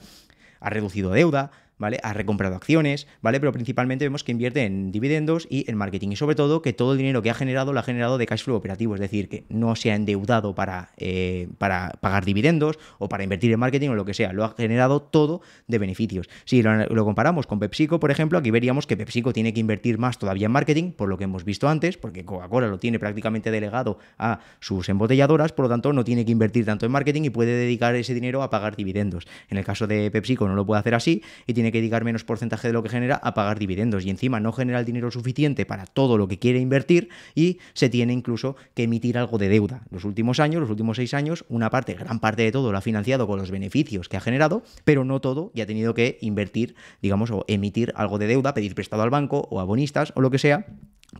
Ha reducido deuda, ¿vale? Ha recomprado acciones, ¿vale? Pero principalmente vemos que invierte en dividendos y en marketing. Y sobre todo que todo el dinero que ha generado lo ha generado de cash flow operativo, es decir, que no se ha endeudado para, eh, para pagar dividendos o para invertir en marketing o lo que sea. Lo ha generado todo de beneficios. Si lo, lo comparamos con PepsiCo, por ejemplo, aquí veríamos que PepsiCo tiene que invertir más todavía en marketing, por lo que hemos visto antes, porque Coca-Cola lo tiene prácticamente delegado a sus embotelladoras, por lo tanto no tiene que invertir tanto en marketing y puede dedicar ese dinero a pagar dividendos. En el caso de PepsiCo no lo puede hacer así y tiene tiene que dedicar menos porcentaje de lo que genera a pagar dividendos y encima no genera el dinero suficiente para todo lo que quiere invertir y se tiene incluso que emitir algo de deuda. Los últimos años, los últimos seis años, una parte, gran parte de todo lo ha financiado con los beneficios que ha generado, pero no todo y ha tenido que invertir, digamos, o emitir algo de deuda, pedir prestado al banco o a bonistas o lo que sea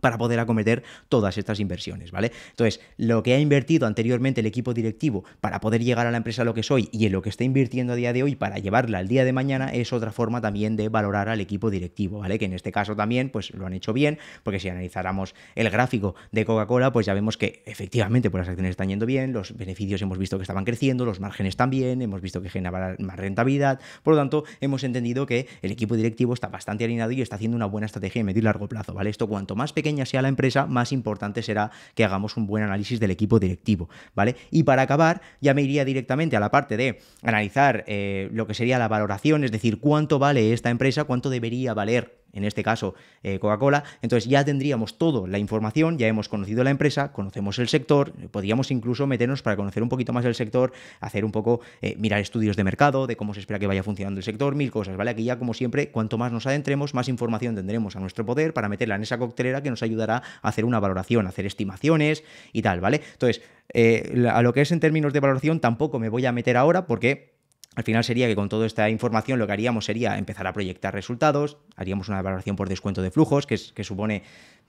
para poder acometer todas estas inversiones, ¿vale? Entonces, lo que ha invertido anteriormente el equipo directivo para poder llegar a la empresa a lo que soy y en lo que está invirtiendo a día de hoy para llevarla al día de mañana es otra forma también de valorar al equipo directivo, ¿vale? Que en este caso también pues lo han hecho bien, porque si analizáramos el gráfico de Coca-Cola, pues ya vemos que efectivamente pues las acciones están yendo bien, los beneficios hemos visto que estaban creciendo, los márgenes también, hemos visto que generaban más rentabilidad, por lo tanto, hemos entendido que el equipo directivo está bastante alineado y está haciendo una buena estrategia de medio y largo plazo, ¿vale? Esto cuanto más pequeño sea la empresa, más importante será que hagamos un buen análisis del equipo directivo, ¿vale? Y para acabar, ya me iría directamente a la parte de analizar eh, lo que sería la valoración, es decir, cuánto vale esta empresa, cuánto debería valer en este caso eh, Coca-Cola. Entonces ya tendríamos toda la información, ya hemos conocido la empresa, conocemos el sector, podríamos incluso meternos para conocer un poquito más el sector, hacer un poco, eh, mirar estudios de mercado, de cómo se espera que vaya funcionando el sector, mil cosas, ¿vale? Aquí ya como siempre, cuanto más nos adentremos, más información tendremos a nuestro poder para meterla en esa coctelera que nos ayudará a hacer una valoración, hacer estimaciones y tal, ¿vale? Entonces, eh, a lo que es en términos de valoración tampoco me voy a meter ahora porque al final sería que con toda esta información lo que haríamos sería empezar a proyectar resultados, haríamos una valoración por descuento de flujos, que, es, que supone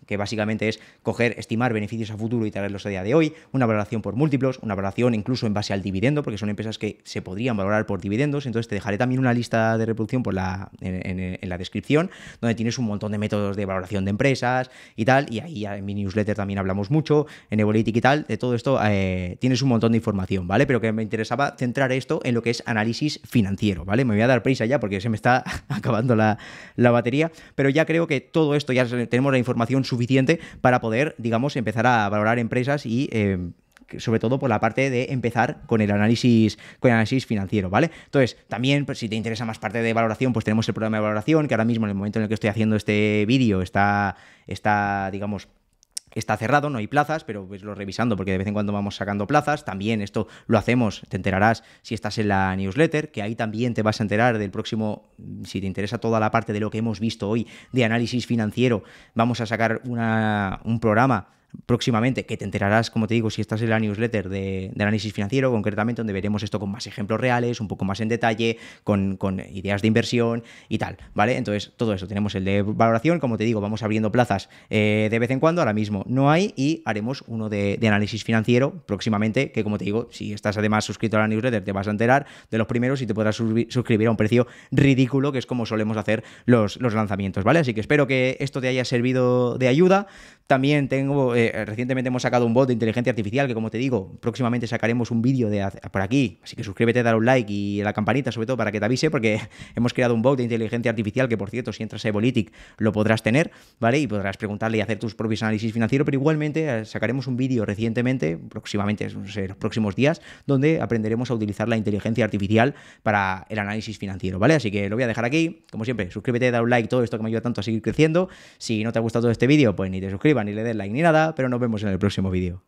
que básicamente es coger, estimar beneficios a futuro y traerlos a día de hoy, una valoración por múltiplos, una valoración incluso en base al dividendo, porque son empresas que se podrían valorar por dividendos. Entonces te dejaré también una lista de reproducción en, la descripción, donde tienes un montón de métodos de valoración de empresas y tal, y ahí en mi newsletter también hablamos mucho, en Evolitic y tal, de todo esto eh, tienes un montón de información, ¿vale? Pero que me interesaba centrar esto en lo que es análisis financiero, ¿vale? Me voy a dar prisa ya porque se me está acabando la batería, pero ya creo que todo esto, ya tenemos la información suficiente para poder, digamos, empezar a valorar empresas y... Eh, sobre todo por la parte de empezar con el análisis, con el análisis financiero, ¿vale? Entonces, también pues, si te interesa más parte de valoración, pues tenemos el programa de valoración, que ahora mismo en el momento en el que estoy haciendo este vídeo está, está digamos, está cerrado, no hay plazas, pero pues lo revisando porque de vez en cuando vamos sacando plazas. También esto lo hacemos, te enterarás si estás en la newsletter, que ahí también te vas a enterar del próximo, si te interesa toda la parte de lo que hemos visto hoy de análisis financiero, vamos a sacar una, un programa próximamente, que te enterarás, como te digo, si estás en la newsletter de, análisis financiero, concretamente, donde veremos esto con más ejemplos reales, un poco más en detalle, con, ideas de inversión y tal, ¿vale? Entonces, todo eso, tenemos el de valoración, como te digo, vamos abriendo plazas eh, de vez en cuando, ahora mismo no hay, y haremos uno de, análisis financiero próximamente, que como te digo, si estás además suscrito a la newsletter, te vas a enterar de los primeros y te podrás suscribir a un precio ridículo, que es como solemos hacer los, los lanzamientos, ¿vale? Así que espero que esto te haya servido de ayuda. También tengo, eh, recientemente hemos sacado un bot de inteligencia artificial que como te digo, próximamente sacaremos un vídeo de por aquí, así que suscríbete, dale un like y la campanita sobre todo para que te avise porque hemos creado un bot de inteligencia artificial que por cierto, si entras a Evolitic lo podrás tener, ¿vale? Y podrás preguntarle y hacer tus propios análisis financieros, pero igualmente eh, sacaremos un vídeo recientemente, próximamente, no sé, los próximos días, donde aprenderemos a utilizar la inteligencia artificial para el análisis financiero, ¿vale? Así que lo voy a dejar aquí, como siempre, suscríbete, dale un like, todo esto que me ayuda tanto a seguir creciendo. Si no te ha gustado este vídeo, pues ni te suscribes ni le den like ni nada, pero nos vemos en el próximo vídeo.